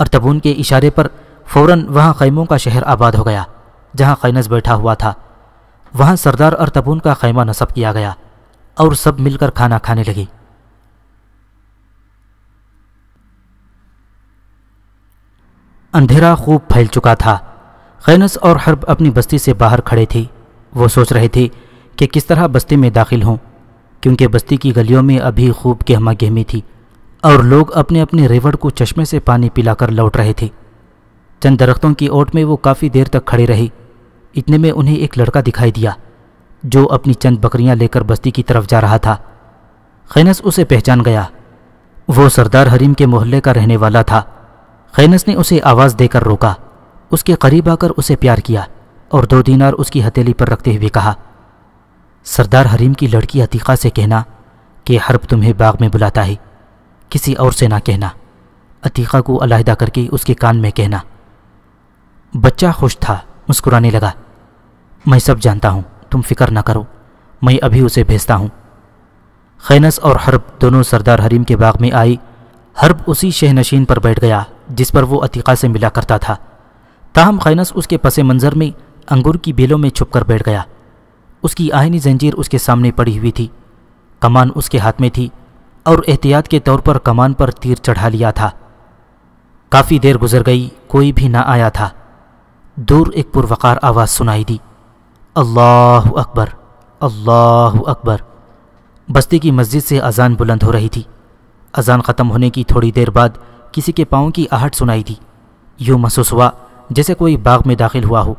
अरतबून के इशारे पर फौरन वहाँ खैमों का शहर आबाद हो गया जहाँ खैनस बैठा हुआ था वहाँ सरदार और अरतबून का खैमा नसब किया गया और सब मिलकर खाना खाने लगी अंधेरा खूब फैल चुका था खैनस और हर्ब अपनी बस्ती से बाहर खड़े थे वो सोच रहे थे कि किस तरह बस्ती में दाखिल हों क्योंकि बस्ती की गलियों में अभी खूब गहमा गहमी थी और लोग अपने अपने रेवड़ को चश्मे से पानी पिलाकर लौट रहे थे चंद दरख्तों की ओट में वो काफ़ी देर तक खड़े रही इतने में उन्हें एक लड़का दिखाई दिया जो अपनी चंद बकरियां लेकर बस्ती की तरफ जा रहा था खैनस उसे पहचान गया वो सरदार हरीम के मोहल्ले का रहने वाला था खैनस ने उसे आवाज़ देकर रोका उसके करीब आकर उसे प्यार किया और दो दिनार उसकी हथेली पर रखते हुए कहा सरदार हरीम की लड़की अतीक़ा से कहना कि हर्ब तुम्हें बाग में बुलाता है किसी और से ना कहना अतीक़ा को अलहदा करके उसके कान में कहना बच्चा खुश था मुस्कुराने लगा मैं सब जानता हूँ तुम फिक्र ना करो मैं अभी उसे भेजता हूं खैनस और हर्ब दोनों सरदार हरीम के बाग में आई हर्ब उसी शहनशीन पर बैठ गया जिस पर वो अतीक़ा से मिला करता था ताहम खैनस उसके पस मंज़र में अंगूर की बेलों में छुपकर बैठ गया उसकी आहनी जंजीर उसके सामने पड़ी हुई थी कमान उसके हाथ में थी और एहतियात के तौर पर कमान पर तीर चढ़ा लिया था काफ़ी देर गुजर गई कोई भी ना आया था दूर एक पुरवकार आवाज़ सुनाई दी अल्लाह अकबर अल्लाह अकबर बस्ती की मस्जिद से अजान बुलंद हो रही थी अजान ख़त्म होने की थोड़ी देर बाद किसी के पाँव की आहट सुनाई दी यूँ महसूस हुआ जैसे कोई बाग में दाखिल हुआ हो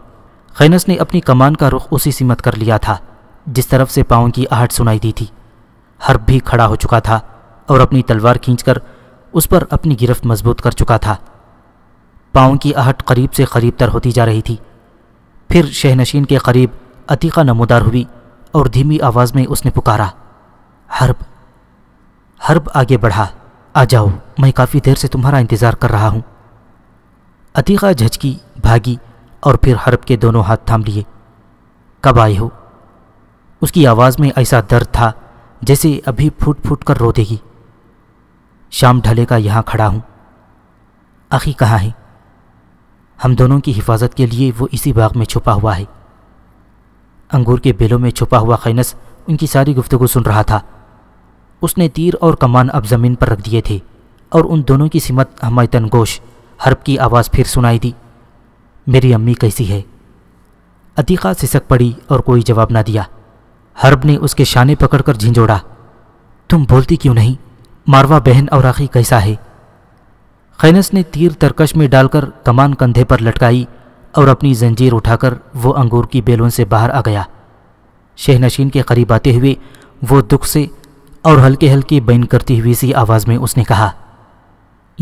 खैनस ने अपनी कमान का रुख उसी सीमत कर लिया था जिस तरफ से पाँव की आहट सुनाई दी थी हर भी खड़ा हो चुका था और अपनी तलवार खींचकर उस पर अपनी गिरफ्त मजबूत कर चुका था पाँव की आहट करीब से करीब तर होती जा रही थी फिर शहनशीन के करीब अतीका नमोदार हुई और धीमी आवाज़ में उसने पुकारा हर्ब हर्ब आगे बढ़ा आ जाओ मैं काफ़ी देर से तुम्हारा इंतज़ार कर रहा हूँ अतीका झचकी भागी और फिर हर्ब के दोनों हाथ थाम लिए कब आए हो उसकी आवाज़ में ऐसा दर्द था जैसे अभी फूट फूट कर रो देगी शाम ढले का यहाँ खड़ा हूँ आखिर कहाँ है हम दोनों की हिफाजत के लिए वो इसी बाग में छुपा हुआ है अंगूर के बेलों में छुपा हुआ खैनस उनकी सारी गुफ्तगु सुन रहा था उसने तीर और कमान अब ज़मीन पर रख दिए थे और उन दोनों की सिमत हमायतन गोश हर्ब की आवाज़ फिर सुनाई दी मेरी अम्मी कैसी है अतीक़ा सिसक पड़ी और कोई जवाब ना दिया हर्ब ने उसके शाने पकड़कर झिंझोड़ा तुम बोलती क्यों नहीं मारवा बहन और आखी कैसा है खैनस ने तीर तरकश में डालकर कमान कंधे पर लटकाई और अपनी जंजीर उठाकर वो अंगूर की बेलों से बाहर आ गया शहनशीन के करीब आते हुए वो दुख से और हल्के हल्के बैन करती हुई सी आवाज़ में उसने कहा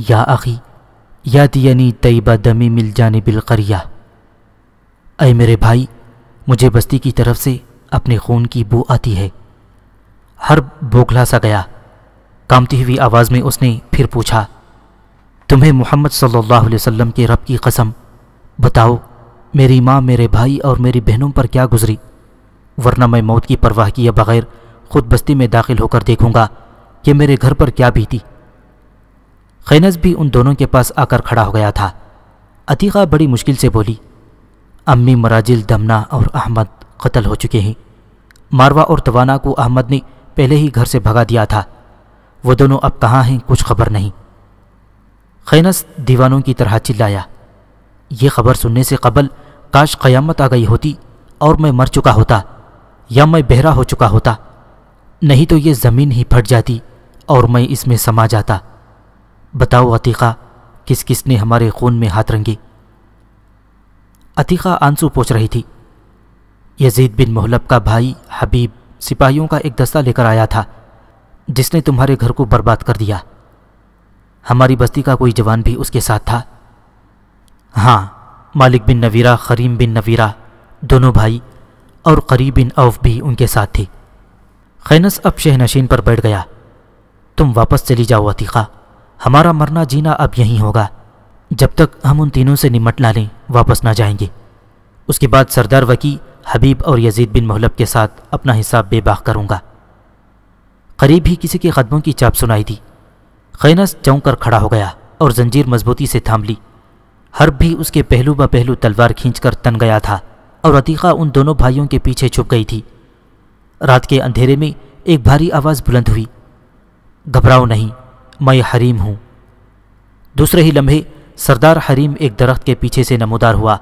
या आखी या दियनी तयबा दमी मिल जाने बिलकरिया अय मेरे भाई मुझे बस्ती की तरफ से अपने खून की बू आती है हर बोखला सा गया कामती हुई आवाज़ में उसने फिर पूछा तुम्हें मोहम्मद सल्लल्लाहु अलैहि वसल्लम के रब की कसम बताओ मेरी माँ मेरे भाई और मेरी बहनों पर क्या गुजरी वरना मैं मौत की परवाह किए बगैर खुद बस्ती में दाखिल होकर देखूंगा कि मेरे घर पर क्या बीती खैनस भी उन दोनों के पास आकर खड़ा हो गया था अतीक़ा बड़ी मुश्किल से बोली अम्मी मराजिल दमना और अहमद कत्ल हो चुके हैं मारवा और तवाना को अहमद ने पहले ही घर से भगा दिया था वो दोनों अब कहाँ हैं कुछ खबर नहीं खैनस दीवानों की तरह चिल्लाया ये खबर सुनने से कबल काश क़यामत आ गई होती और मैं मर चुका होता या मैं बहरा हो चुका होता नहीं तो ये ज़मीन ही फट जाती और मैं इसमें समा जाता बताओ अतीक़ा किस किस ने हमारे खून में हाथ रंगे अतीक़ा आंसू पोछ रही थी यजीद बिन मोहलब का भाई हबीब सिपाहियों का एक दस्ता लेकर आया था जिसने तुम्हारे घर को बर्बाद कर दिया हमारी बस्ती का कोई जवान भी उसके साथ था हाँ मालिक बिन नवीरा करीम बिन नवीरा दोनों भाई और करीब बिन औफ भी उनके साथ थे खैनस अब शहनशीन पर बैठ गया तुम वापस चली जाओ अतीक़ा हमारा मरना जीना अब यहीं होगा जब तक हम उन तीनों से निमट ला लें वापस ना जाएंगे उसके बाद सरदार वकी हबीब और यजीद बिन महलब के साथ अपना हिसाब बेबाक करूँगा करीब ही किसी के कदमों की चाप सुनाई दी खैनस चौंक कर खड़ा हो गया और जंजीर मजबूती से थाम ली हर्ब भी उसके पहलू ब पहलू तलवार खींचकर तन गया था और अतीक़ा उन दोनों भाइयों के पीछे छुप गई थी रात के अंधेरे में एक भारी आवाज़ बुलंद हुई घबराओ नहीं मैं हरीम हूँ दूसरे ही लम्हे सरदार हरीम एक दरख्त के पीछे से नमोदार हुआ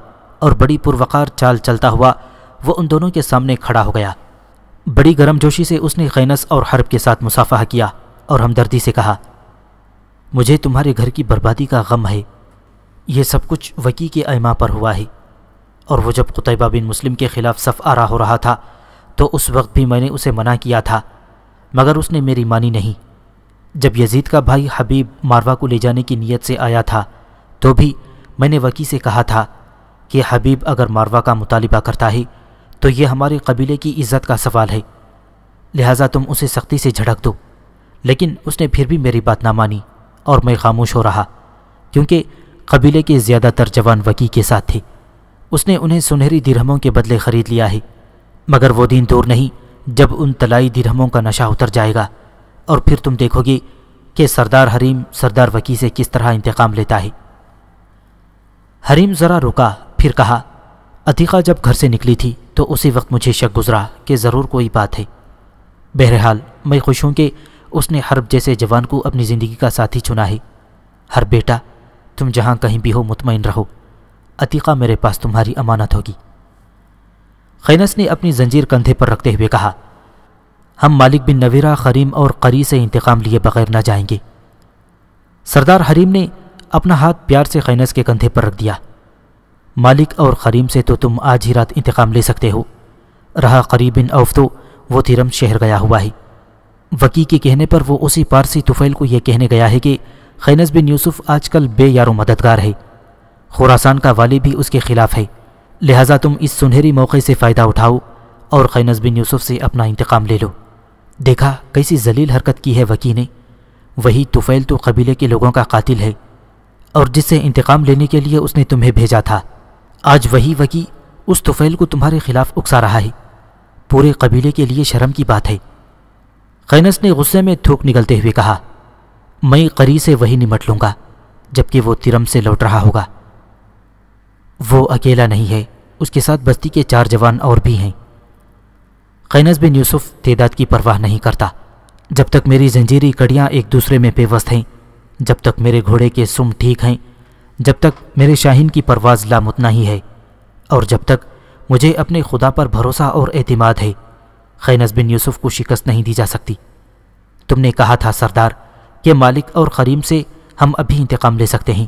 और बड़ी पुरवकार चाल चलता हुआ वह उन दोनों के सामने खड़ा हो गया बड़ी गर्मजोशी से उसने खैनस और हर्ब के साथ मुसाफा किया और हमदर्दी से कहा मुझे तुम्हारे घर की बर्बादी का गम है यह सब कुछ वकी के ऐमा पर हुआ है और वो जब कुतैबा बिन मुस्लिम के ख़िलाफ़ सफ़ आरा हो रहा था तो उस वक्त भी मैंने उसे मना किया था मगर उसने मेरी मानी नहीं जब यजीद का भाई हबीब मारवा को ले जाने की नीयत से आया था तो भी मैंने वकी से कहा था कि हबीब अगर मारवा का मुतालबा करता है तो यह हमारे कबीले की इज़्ज़त का सवाल है लिहाजा तुम उसे सख्ती से झड़क दो लेकिन उसने फिर भी मेरी बात ना मानी और मैं खामोश हो रहा क्योंकि कबीले के ज़्यादातर जवान वकी के साथ थे उसने उन्हें सुनहरी दिरहमों के बदले ख़रीद लिया है मगर वो दिन दूर नहीं जब उन तलाई दिरहमों का नशा उतर जाएगा और फिर तुम देखोगे कि सरदार हरीम सरदार वकी से किस तरह इंतकाम लेता है हरीम ज़रा रुका फिर कहा अतीक़ा जब घर से निकली थी तो उसी वक्त मुझे शक गुज़रा कि ज़रूर कोई बात है बहरहाल मैं खुश हूँ कि उसने हर्ब जैसे जवान को अपनी ज़िंदगी का साथी चुना है हर बेटा तुम जहाँ कहीं भी हो मुतमिन रहो अतीक़ा मेरे पास तुम्हारी अमानत होगी खैनस ने अपनी जंजीर कंधे पर रखते हुए कहा हम मालिक बिन नवीरा करीम और करी से इंतकाम लिए बगैर ना जाएंगे सरदार हरीम ने अपना हाथ प्यार से खैनस के कंधे पर रख दिया मालिक और करीम से तो तुम आज ही रात इंतकाम ले सकते हो रहा करीबिन औफ तो वो थिरम शहर गया हुआ है वकी के कहने पर वो उसी पारसी तुफैल को यह कहने गया है कि खैनस बिन यूसुफ आजकल बेयारो मददगार है खुरासान का वाली भी उसके खिलाफ है लिहाजा तुम इस सुनहरी मौके से फ़ायदा उठाओ और खैनस बिन यूसुफ से अपना इंतकाम ले लो देखा कैसी जलील हरकत की है वकी ने वही तुफैल तो कबीले के लोगों का कातिल है और जिससे इंतकाम लेने के लिए उसने तुम्हें भेजा था आज वही वकी उस तुफैल को तुम्हारे खिलाफ उकसा रहा है पूरे कबीले के लिए शर्म की बात है खैनस ने गुस्से में थूक निकलते हुए कहा मैं करी से वही निमट लूँगा जबकि वो तिरम से लौट रहा होगा वो अकेला नहीं है उसके साथ बस्ती के चार जवान और भी हैं खैनस बिन यूसुफ तेदाद की परवाह नहीं करता जब तक मेरी जंजीरी कड़ियाँ एक दूसरे में पेवस्त हैं जब तक मेरे घोड़े के सुम ठीक हैं जब तक मेरे शाहीन की परवाज लामुतना ही है और जब तक मुझे अपने खुदा पर भरोसा और एतमाद है खैनस बिन यूसुफ को शिकस्त नहीं दी जा सकती तुमने कहा था सरदार कि मालिक और करीम से हम अभी इंतकाम ले सकते हैं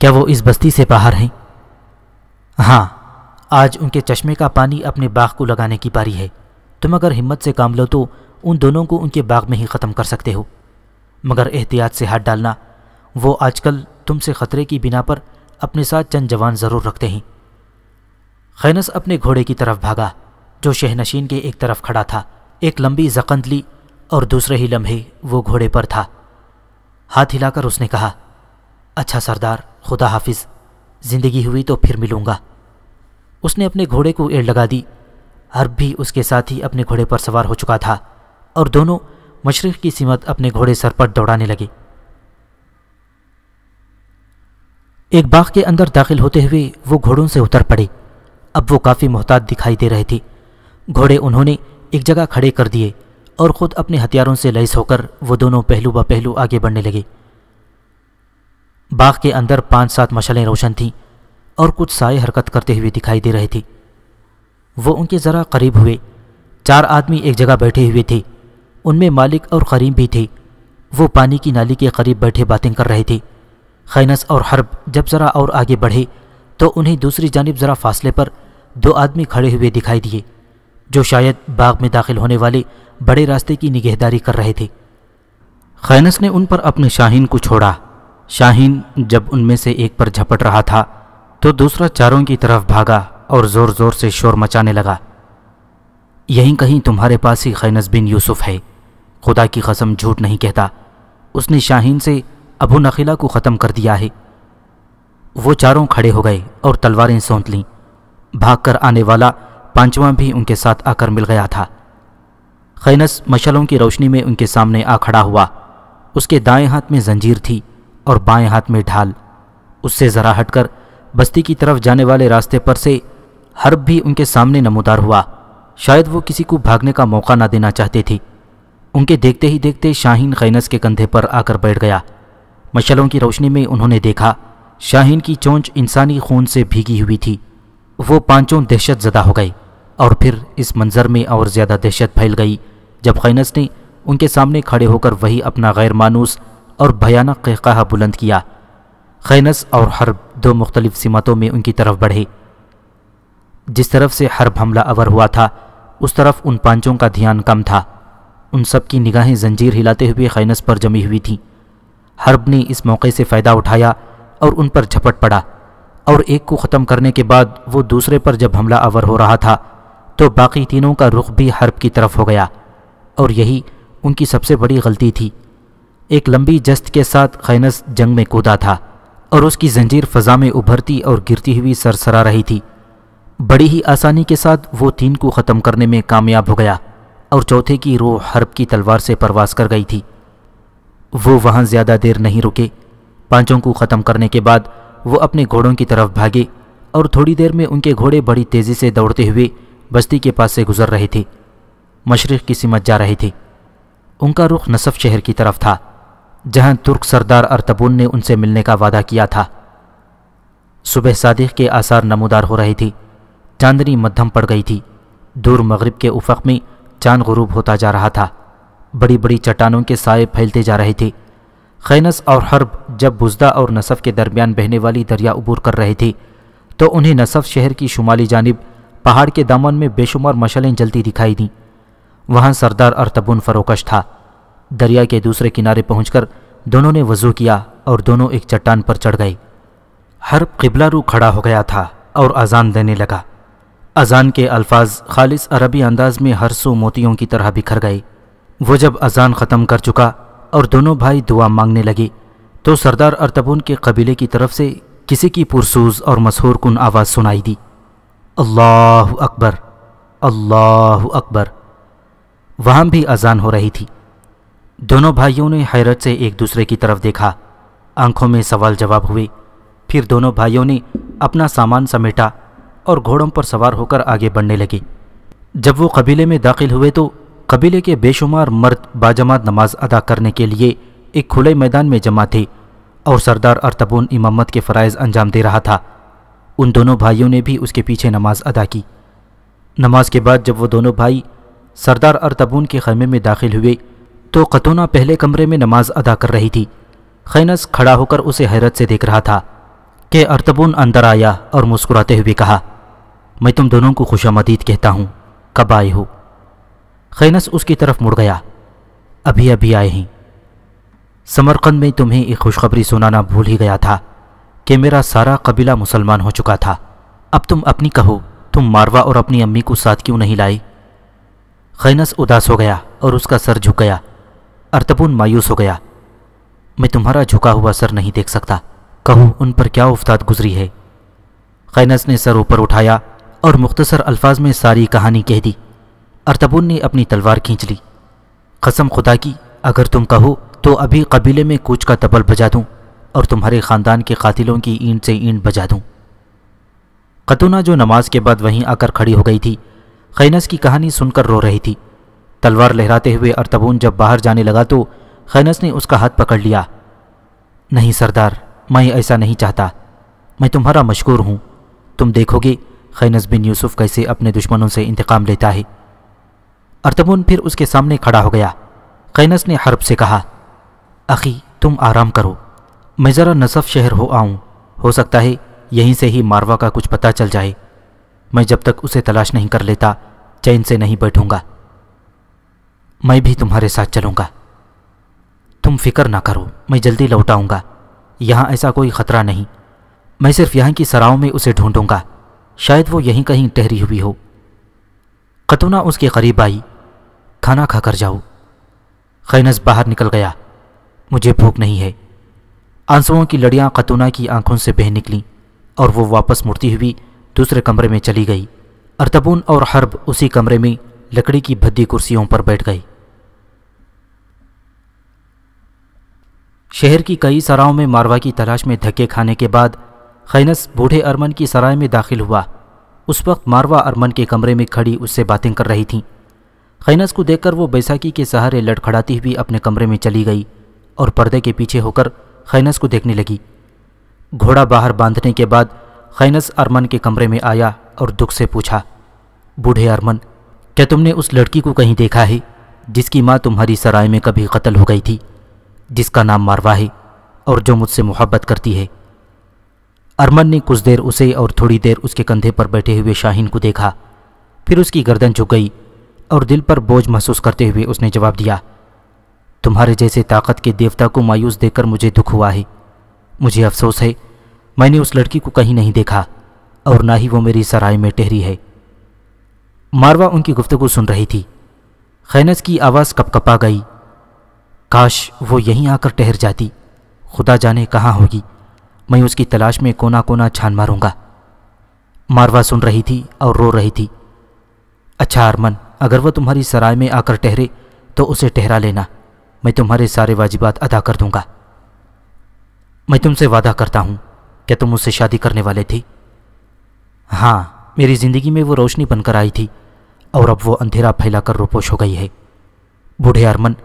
क्या वो इस बस्ती से बाहर हैं हाँ आज उनके चश्मे का पानी अपने बाग को लगाने की बारी है तुम अगर हिम्मत से काम लो तो उन दोनों को उनके बाग में ही ख़त्म कर सकते हो मगर एहतियात से हाथ डालना वो आजकल तुमसे ख़तरे की बिना पर अपने साथ चंद जवान ज़रूर रखते हैं खैनस अपने घोड़े की तरफ भागा जो शहनशीन के एक तरफ खड़ा था एक लंबी जकंद ली और दूसरे ही लम्हे वो घोड़े पर था हाथ हिलाकर उसने कहा अच्छा सरदार खुदा हाफिज जिंदगी हुई तो फिर मिलूँगा उसने अपने घोड़े को एड़ लगा दी हर्ब भी उसके साथ ही अपने घोड़े पर सवार हो चुका था और दोनों मशरक़ की सीमत अपने घोड़े सर पर दौड़ाने लगे एक बाग के अंदर दाखिल होते हुए वो घोड़ों से उतर पड़े अब वो काफ़ी मोहतात दिखाई दे रहे थी घोड़े उन्होंने एक जगह खड़े कर दिए और ख़ुद अपने हथियारों से लैस होकर वो दोनों पहलू ब पहलू आगे बढ़ने लगे बाग के अंदर पांच सात मशालें रोशन थीं और कुछ साए हरकत करते हुए दिखाई दे रहे थे वो उनके ज़रा करीब हुए चार आदमी एक जगह बैठे हुए थे उनमें मालिक और करीम भी थे वो पानी की नाली के करीब बैठे बातें कर रहे थे खैनस और हर्ब जब ज़रा और आगे बढ़े तो उन्हें दूसरी जानब ज़रा फासले पर दो आदमी खड़े हुए दिखाई दिए जो शायद बाग में दाखिल होने वाले बड़े रास्ते की निगहदारी कर रहे थे खैनस ने उन पर अपने शाहीन को छोड़ा शाहीन जब उनमें से एक पर झपट रहा था तो दूसरा चारों की तरफ भागा और ज़ोर ज़ोर से शोर मचाने लगा यहीं कहीं तुम्हारे पास ही खैनस बिन यूसुफ है खुदा की कसम झूठ नहीं कहता उसने शाहीन से अबू नखीला को ख़त्म कर दिया है वो चारों खड़े हो गए और तलवारें सौंत लीं भागकर आने वाला पांचवा भी उनके साथ आकर मिल गया था खैनस मशलों की रोशनी में उनके सामने आ खड़ा हुआ उसके दाएं हाथ में जंजीर थी और बाएं हाथ में ढाल उससे ज़रा हटकर बस्ती की तरफ जाने वाले रास्ते पर से हर्ब भी उनके सामने नमोदार हुआ शायद वो किसी को भागने का मौका ना देना चाहते थे उनके देखते ही देखते शाहीन खैनस के कंधे पर आकर बैठ गया मशलों की रोशनी में उन्होंने देखा शाहीन की चोंच इंसानी खून से भीगी हुई थी वो पांचों दहशत ज़दा हो गई और फिर इस मंज़र में और ज़्यादा दहशत फैल गई जब खैनस ने उनके सामने खड़े होकर वही अपना गैर मानूस और भयानक कहकहा बुलंद किया खैनस और हर्ब दो मुख्तलिफ सिमतों में उनकी तरफ बढ़े जिस तरफ से हर्ब हमला अवर हुआ था उस तरफ उन पांचों का ध्यान कम था उन सब की निगाहें जंजीर हिलाते हुए खैनस पर जमी हुई थीं हर्ब ने इस मौके से फ़ायदा उठाया और उन पर झपट पड़ा और एक को ख़त्म करने के बाद वो दूसरे पर जब हमला अवर हो रहा था तो बाकी तीनों का रुख भी हर्ब की तरफ हो गया और यही उनकी सबसे बड़ी गलती थी एक लंबी जस्त के साथ खैनस जंग में कूदा था और उसकी जंजीर फ़जा में उभरती और गिरती हुई सरसरा रही थी बड़ी ही आसानी के साथ वो तीन को ख़त्म करने में कामयाब हो गया और चौथे की रोह हर्ब की तलवार से परवास कर गई थी वो वहाँ ज़्यादा देर नहीं रुके पांचों को ख़त्म करने के बाद वो अपने घोड़ों की तरफ भागे और थोड़ी देर में उनके घोड़े बड़ी तेज़ी से दौड़ते हुए बस्ती के पास से गुजर रही थी मशरक़ की सिमत जा रही थी उनका रुख नसफ़ शहर की तरफ था जहां तुर्क सरदार अरतबुन ने उनसे मिलने का वादा किया था सुबह सादिक के आसार नमोदार हो रही थी चांदनी मध्यम पड़ गई थी दूर मगरब के उफक में चांद गरूब होता जा रहा था बड़ी बड़ी चट्टानों के साय फैलते जा रहे थे खैनस और हर्ब जब बुजदा और नसफ़ के दरमियान बहने वाली दरिया उबूर कर रही थी तो उन्हें नसफ़ शहर की शुमाली जानब पहाड़ के दामन में बेशुमार मशलें जलती दिखाई दीं वहाँ सरदार अरतबुन फरोकश था दरिया के दूसरे किनारे पहुंचकर दोनों ने वजू किया और दोनों एक चट्टान पर चढ़ गए हर किबला रू खड़ा हो गया था और अजान देने लगा अजान के अल्फाज खालिस अरबी अंदाज में हर सो मोतियों की तरह बिखर गए वो जब अजान ख़त्म कर चुका और दोनों भाई दुआ मांगने लगे तो सरदार अरतबुन के कबीले की तरफ से किसी की पुरसूज और मशहूर कन आवाज़ सुनाई दी अल्लाह अकबर अल्लाह अकबर वहाँ भी अजान हो रही थी दोनों भाइयों ने हैरत से एक दूसरे की तरफ देखा आंखों में सवाल जवाब हुए फिर दोनों भाइयों ने अपना सामान समेटा और घोड़ों पर सवार होकर आगे बढ़ने लगे जब वो कबीले में दाखिल हुए तो कबीले के बेशुमार मर्द बाजमात नमाज अदा करने के लिए एक खुले मैदान में जमा थे और सरदार अरतबून इमामत के फ़रज़ अंजाम दे रहा था उन दोनों भाइयों ने भी उसके पीछे नमाज अदा की नमाज के बाद जब वो दोनों भाई सरदार अरतबून के खैमे में दाखिल हुए तो खतूना पहले कमरे में नमाज अदा कर रही थी खैनस खड़ा होकर उसे हैरत से देख रहा था कि अरतबून अंदर आया और मुस्कुराते हुए कहा मैं तुम दोनों को खुशामदीद कहता हूँ कब आए हो खैनस उसकी तरफ मुड़ गया अभी अभी आए हैं समरकंद में तुम्हें एक खुशखबरी सुनाना भूल ही गया था कि मेरा सारा कबीला मुसलमान हो चुका था अब तुम अपनी कहो तुम मारवा और अपनी अम्मी को साथ क्यों नहीं लाई खैनस उदास हो गया और उसका सर झुक गया अर्तपुन मायूस हो गया मैं तुम्हारा झुका हुआ सर नहीं देख सकता कहूँ उन पर क्या उफ्ताद गुजरी है खैनस ने सर ऊपर उठाया और मुख्तसर अल्फाज में सारी कहानी कह दी अर्तबुन ने अपनी तलवार खींच ली कसम खुदा की अगर तुम कहो तो अभी कबीले में कूच का तबल बजा दूँ और तुम्हारे ख़ानदान के कातिलों की ईंट से ईंट बजा दूँ खतूना जो नमाज के बाद वहीं आकर खड़ी हो गई थी खैनस की कहानी सुनकर रो रही थी तलवार लहराते हुए अरतबून जब बाहर जाने लगा तो खैनस ने उसका हाथ पकड़ लिया नहीं सरदार मैं ऐसा नहीं चाहता मैं तुम्हारा मशहूर हूँ तुम देखोगे खैनस बिन यूसुफ कैसे अपने दुश्मनों से इंतकाम लेता है अरतबून फिर उसके सामने खड़ा हो गया खैनस ने हर्ब से कहा अखी तुम आराम करो मैं ज़रा नसफ़ शहर हो आऊँ हो सकता है यहीं से ही मारवा का कुछ पता चल जाए मैं जब तक उसे तलाश नहीं कर लेता चैन से नहीं बैठूंगा मैं भी तुम्हारे साथ चलूंगा तुम फिक्र ना करो मैं जल्दी लौटाऊंगा यहां ऐसा कोई ख़तरा नहीं मैं सिर्फ यहां की सराओं में उसे ढूंढूंगा शायद वो यहीं कहीं ठहरी हुई हो खतूना उसके करीब आई खाना खाकर जाओ खैनस बाहर निकल गया मुझे भूख नहीं है आंसुओं की लड़ियाँ खतूना की आंखों से बह निकली और वो वापस मुड़ती हुई दूसरे कमरे में चली गई अर्तबून और हर्ब उसी कमरे में लकड़ी की भद्दी कुर्सियों पर बैठ गई शहर की कई सरायों में मारवा की तलाश में धक्के खाने के बाद खैनस बूढ़े अरमन की सराय में दाखिल हुआ उस वक्त मारवा अरमन के कमरे में खड़ी उससे बातें कर रही थीं खैनस को देखकर वो बैसाखी के सहारे लड़खड़ाती हुई अपने कमरे में चली गई और पर्दे के पीछे होकर खैनस को देखने लगी घोड़ा बाहर बांधने के बाद खैनस अरमन के कमरे में आया और दुख से पूछा बूढ़े अरमन क्या तुमने उस लड़की को कहीं देखा है जिसकी माँ तुम्हारी सराय में कभी कत्ल हो गई थी जिसका नाम मारवा है और जो मुझसे मोहब्बत करती है अरमन ने कुछ देर उसे और थोड़ी देर उसके कंधे पर बैठे हुए शाहीन को देखा फिर उसकी गर्दन झुक गई और दिल पर बोझ महसूस करते हुए उसने जवाब दिया तुम्हारे जैसे ताकत के देवता को मायूस देकर मुझे दुख हुआ है मुझे अफसोस है मैंने उस लड़की को कहीं नहीं देखा और ना ही वो मेरी सराय में ठहरी है मारवा उनकी गुफ्तगु सुन रही थी खैनस की आवाज़ कपकपा गई काश वो यहीं आकर ठहर जाती खुदा जाने कहाँ होगी मैं उसकी तलाश में कोना कोना छान मारूंगा मारवा सुन रही थी और रो रही थी अच्छा अरमन अगर वह तुम्हारी सराय में आकर ठहरे तो उसे ठहरा लेना मैं तुम्हारे सारे वाजिबात अदा कर दूंगा मैं तुमसे वादा करता हूं क्या तुम उससे शादी करने वाले थी हाँ मेरी ज़िंदगी में वो रोशनी बनकर आई थी और अब वो अंधेरा फैलाकर रोपोश हो गई है बूढ़े अरमन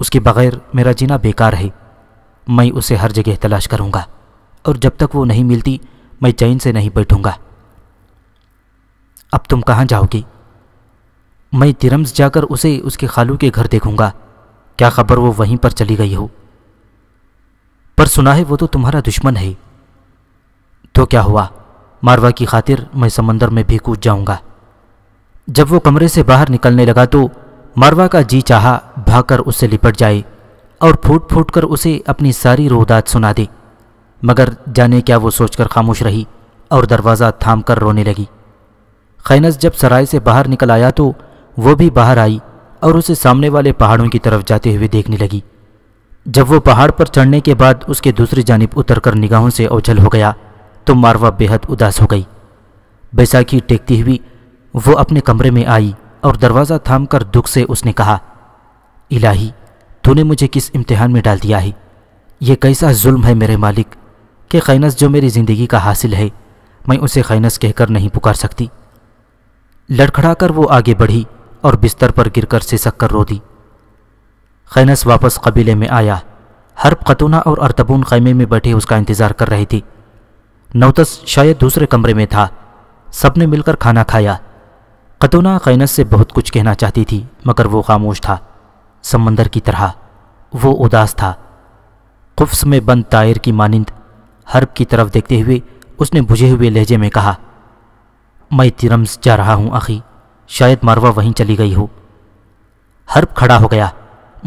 उसके बगैर मेरा जीना बेकार है मैं उसे हर जगह तलाश करूंगा और जब तक वो नहीं मिलती मैं चैन से नहीं बैठूंगा अब तुम कहाँ जाओगी मैं तिरम्स जाकर उसे उसके खालू के घर देखूंगा क्या खबर वो वहीं पर चली गई हो पर सुना है वो तो तुम्हारा दुश्मन है तो क्या हुआ मारवा की खातिर मैं समंदर में भी कूद जाऊंगा जब वो कमरे से बाहर निकलने लगा तो मारवा का जी चाहा भागकर उससे लिपट जाए और फूट फूट कर उसे अपनी सारी रोदात सुना दे मगर जाने क्या वो सोचकर खामोश रही और दरवाज़ा थाम कर रोने लगी खैनस जब सराय से बाहर निकल आया तो वो भी बाहर आई और उसे सामने वाले पहाड़ों की तरफ जाते हुए देखने लगी जब वो पहाड़ पर चढ़ने के बाद उसके दूसरी जानब उतर कर निगाहों से ओझल हो गया तो मारवा बेहद उदास हो गई बैसाखी टेकती हुई वो अपने कमरे में आई और दरवाज़ा थाम कर दुख से उसने कहा इलाही तूने मुझे किस इम्तिहान में डाल दिया है यह कैसा जुल्म है मेरे मालिक कि खैनस जो मेरी ज़िंदगी का हासिल है मैं उसे खैनस कहकर नहीं पुकार सकती लड़खड़ाकर वो आगे बढ़ी और बिस्तर पर गिरकर सिसक कर रो दी खैनस वापस कबीले में आया हर्ब खतूना और अरतबून खैमे में बैठे उसका इंतज़ार कर रही थी नौतस शायद दूसरे कमरे में था सब ने मिलकर खाना खाया खतूना खैनस से बहुत कुछ कहना चाहती थी मगर वो खामोश था समंदर की तरह वो उदास था कुफ्स में बंद तायर की मानिंद हर्ब की तरफ देखते हुए उसने बुझे हुए लहजे में कहा मैं तिरम्स जा रहा हूं आखी शायद मारवा वहीं चली गई हो हर्ब खड़ा हो गया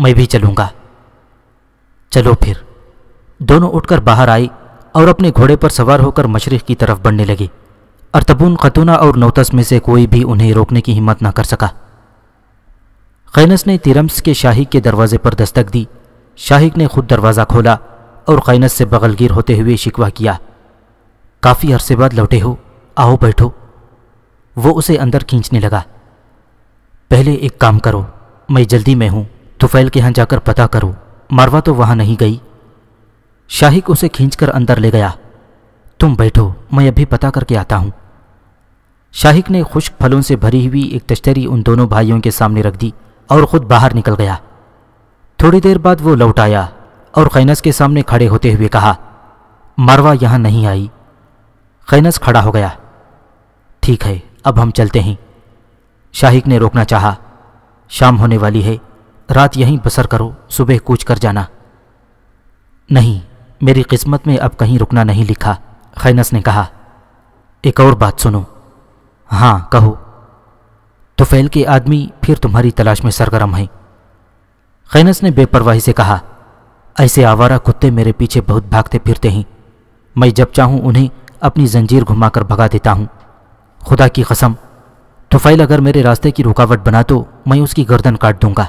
मैं भी चलूंगा चलो फिर दोनों उठकर बाहर आई और अपने घोड़े पर सवार होकर मशरक़ की तरफ बढ़ने लगे अरतबून खतूना और नौतस में से कोई भी उन्हें रोकने की हिम्मत ना कर सका खैनस ने तिरम्स के शाहिक के दरवाजे पर दस्तक दी शाहिक ने खुद दरवाज़ा खोला और खैनस से बगलगीर होते हुए शिकवा किया काफ़ी अरसे बाद लौटे हो आओ बैठो वो उसे अंदर खींचने लगा पहले एक काम करो मैं जल्दी में हूं तुफैल के यहां जाकर पता करो मारवा तो वहां नहीं गई शाहिक उसे खींचकर अंदर ले गया तुम बैठो मैं अभी पता करके आता हूं शाहिक ने खुश्क फलों से भरी हुई एक तश्तरी उन दोनों भाइयों के सामने रख दी और ख़ुद बाहर निकल गया थोड़ी देर बाद वो लौट आया और खैनस के सामने खड़े होते हुए कहा मारवा यहां नहीं आई खैनस खड़ा हो गया ठीक है अब हम चलते हैं शाहिक ने रोकना चाहा शाम होने वाली है रात यहीं बसर करो सुबह कूच कर जाना नहीं मेरी किस्मत में अब कहीं रुकना नहीं लिखा खैनस ने कहा एक और बात सुनो हाँ कहो तो फैल के आदमी फिर तुम्हारी तलाश में सरगरम हैं खैनस ने बेपरवाही से कहा ऐसे आवारा कुत्ते मेरे पीछे बहुत भागते फिरते हैं मैं जब चाहूँ उन्हें अपनी जंजीर घुमाकर भगा देता हूँ खुदा की कसम तुफैल अगर मेरे रास्ते की रुकावट बना तो मैं उसकी गर्दन काट दूंगा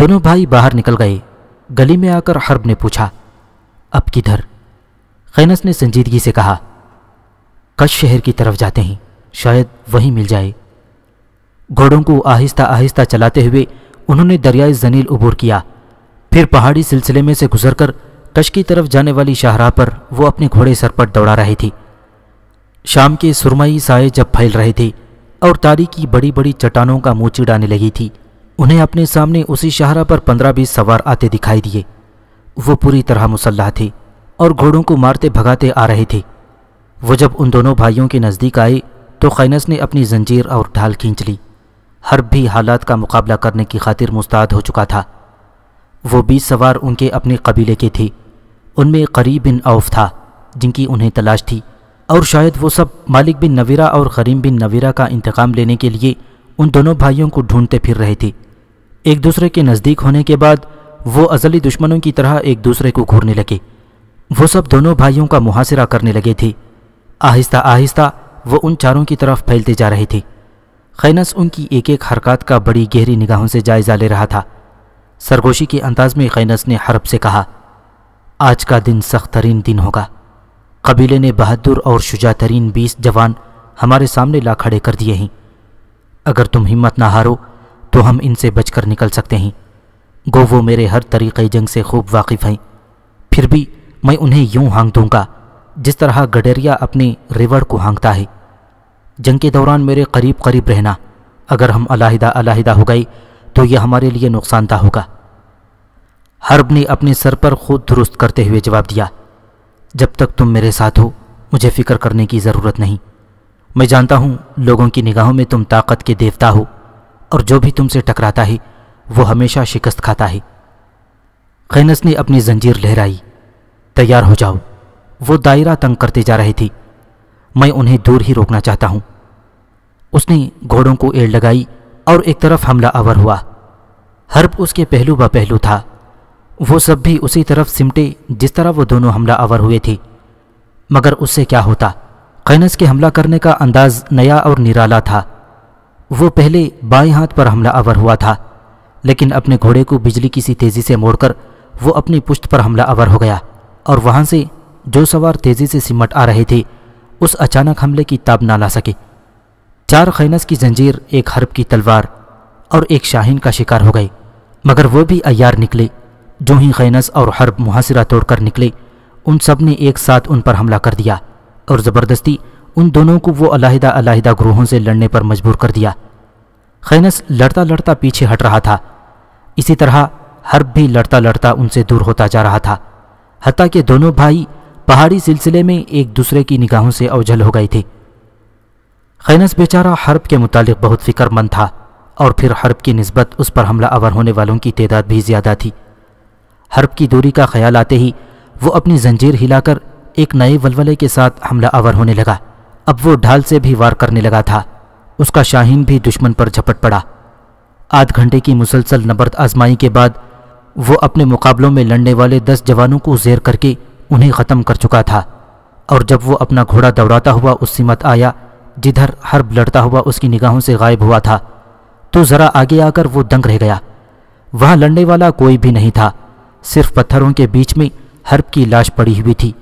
दोनों भाई बाहर निकल गए गली में आकर हर्ब ने पूछा अब किधर खैनस ने संजीदगी से कहा कश शहर की तरफ जाते हैं शायद वहीं मिल जाए घोड़ों को आहिस्ता आहिस्ता चलाते हुए उन्होंने दरियाए जनील उबूर किया फिर पहाड़ी सिलसिले में से गुजरकर कश की तरफ जाने वाली शाहराह पर वो अपने घोड़े सरपट दौड़ा रही थी शाम के सुरमई साए जब फैल रहे थे और की बड़ी बड़ी चट्टानों का मुँह डाने लगी थी उन्हें अपने सामने उसी शाहरा पर पंद्रह बीस सवार आते दिखाई दिए वो पूरी तरह मुसल्ला थे और घोड़ों को मारते भगाते आ रहे थे वो जब उन दोनों भाइयों के नज़दीक आए तो खैनस ने अपनी जंजीर और ढाल खींच ली हर भी हालात का मुकाबला करने की खातिर मुस्ताद हो चुका था वो बीस सवार उनके अपने कबीले के थे उनमें करीब बिन औफ था जिनकी उन्हें तलाश थी और शायद वो सब मालिक बिन नवीरा और करीम बिन नवीरा का इंतकाम लेने के लिए उन दोनों भाइयों को ढूंढते फिर रहे थे एक दूसरे के नज़दीक होने के बाद वो अजली दुश्मनों की तरह एक दूसरे को घूरने लगे वो सब दोनों भाइयों का मुहासरा करने लगे थे आहिस्ता आहिस्ता वो उन चारों की तरफ फैलते जा रहे थे खैनस उनकी एक एक हरकत का बड़ी गहरी निगाहों से जायजा ले रहा था सरगोशी के अंदाज में खैनस ने हरब से कहा आज का दिन सख्त तरीन दिन होगा कबीले ने बहादुर और शुजा तरीन बीस जवान हमारे सामने ला खड़े कर दिए हैं अगर तुम हिम्मत ना हारो तो हम इनसे बचकर निकल सकते हैं गो वो मेरे हर तरीक़े जंग से खूब वाकिफ़ हैं फिर भी मैं उन्हें यूं हाँग दूंगा जिस तरह गडेरिया अपने रेवड़ को हाँगता है जंग के दौरान मेरे करीब करीब रहना अगर हम अलाहिदा अलाहिदा हो गए तो यह हमारे लिए नुकसानदा होगा हर्ब ने अपने सर पर खुद दुरुस्त करते हुए जवाब दिया जब तक तुम मेरे साथ हो मुझे फ़िक्र करने की ज़रूरत नहीं मैं जानता हूँ लोगों की निगाहों में तुम ताकत के देवता हो और जो भी तुमसे टकराता है वो हमेशा शिकस्त खाता है खैनस ने अपनी जंजीर लहराई तैयार हो जाओ वो दायरा तंग करते जा रही थी मैं उन्हें दूर ही रोकना चाहता हूँ उसने घोड़ों को एड़ लगाई और एक तरफ हमला आवर हुआ हर्प उसके पहलू ब पहलू था वो सब भी उसी तरफ सिमटे जिस तरह वो दोनों हमला आवर हुए थे मगर उससे क्या होता कैनस के हमला करने का अंदाज नया और निराला था वो पहले बाएं हाथ पर हमला आवर हुआ था लेकिन अपने घोड़े को बिजली की सी तेज़ी से मोड़कर वो अपनी पुश्त पर हमला आवर हो गया और वहाँ से जो सवार तेज़ी से सिमट आ रहे थे उस अचानक हमले की ताब ना ला सके चार खैनस की जंजीर एक हर्ब की तलवार और एक शाहीन का शिकार हो गई मगर वो भी अयार निकले जो ही खैनस और हर्ब मुहासरा तोड़कर निकले उन सब ने एक साथ उन पर हमला कर दिया और ज़बरदस्ती उन दोनों को वो अलहदा अलहदा ग्रोहों से लड़ने पर मजबूर कर दिया खैनस लड़ता लड़ता पीछे हट रहा था इसी तरह हर्ब भी लड़ता लड़ता उनसे दूर होता जा रहा था हती कि दोनों भाई पहाड़ी सिलसिले में एक दूसरे की निगाहों से अवझल हो गए थे खैनस बेचारा हर्ब के मुतालिक बहुत फिक्रमंद था और फिर हर्ब की नस्बत उस पर हमला आवर होने वालों की तदाद भी ज़्यादा थी हर्ब की दूरी का ख्याल आते ही वो अपनी जंजीर हिलाकर एक नए वलवले के साथ हमला आवर होने लगा अब वो ढाल से भी वार करने लगा था उसका शाहीन भी दुश्मन पर झपट पड़ा आध घंटे की मुसलसल नबर्द आजमाई के बाद वो अपने मुकाबलों में लड़ने वाले दस जवानों को जेर करके उन्हें ख़त्म कर चुका था और जब वो अपना घोड़ा दौड़ाता हुआ उस सीमत आया जिधर हर्ब लड़ता हुआ उसकी निगाहों से गायब हुआ था तो ज़रा आगे आकर वो दंग रह गया वहाँ लड़ने वाला कोई भी नहीं था सिर्फ पत्थरों के बीच में हर्ब की लाश पड़ी हुई थी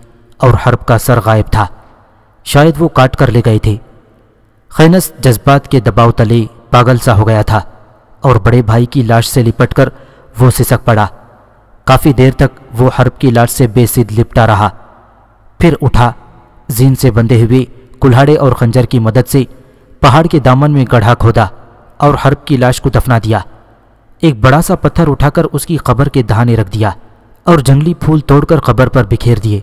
और हर्ब का सर गायब था शायद वो काट कर ले गए थे खैनस जज्बात के दबाव तले पागल सा हो गया था और बड़े भाई की लाश से लिपट कर वो सिसक पड़ा काफ़ी देर तक वो हर्ब की लाश से बेसिद लिपटा रहा फिर उठा जीन से बंधे हुए कुल्हाड़े और खंजर की मदद से पहाड़ के दामन में गढ़ा खोदा और हर्ब की लाश को दफना दिया एक बड़ा सा पत्थर उठाकर उसकी खबर के दहाने रख दिया और जंगली फूल तोड़कर खबर पर बिखेर दिए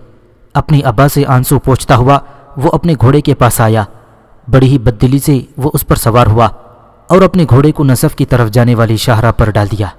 अपने अब्बा से आंसू पोछता हुआ वो अपने घोड़े के पास आया बड़ी ही बददिली से वो उस पर सवार हुआ और अपने घोड़े को नसफ की तरफ जाने वाली शाहरा पर डाल दिया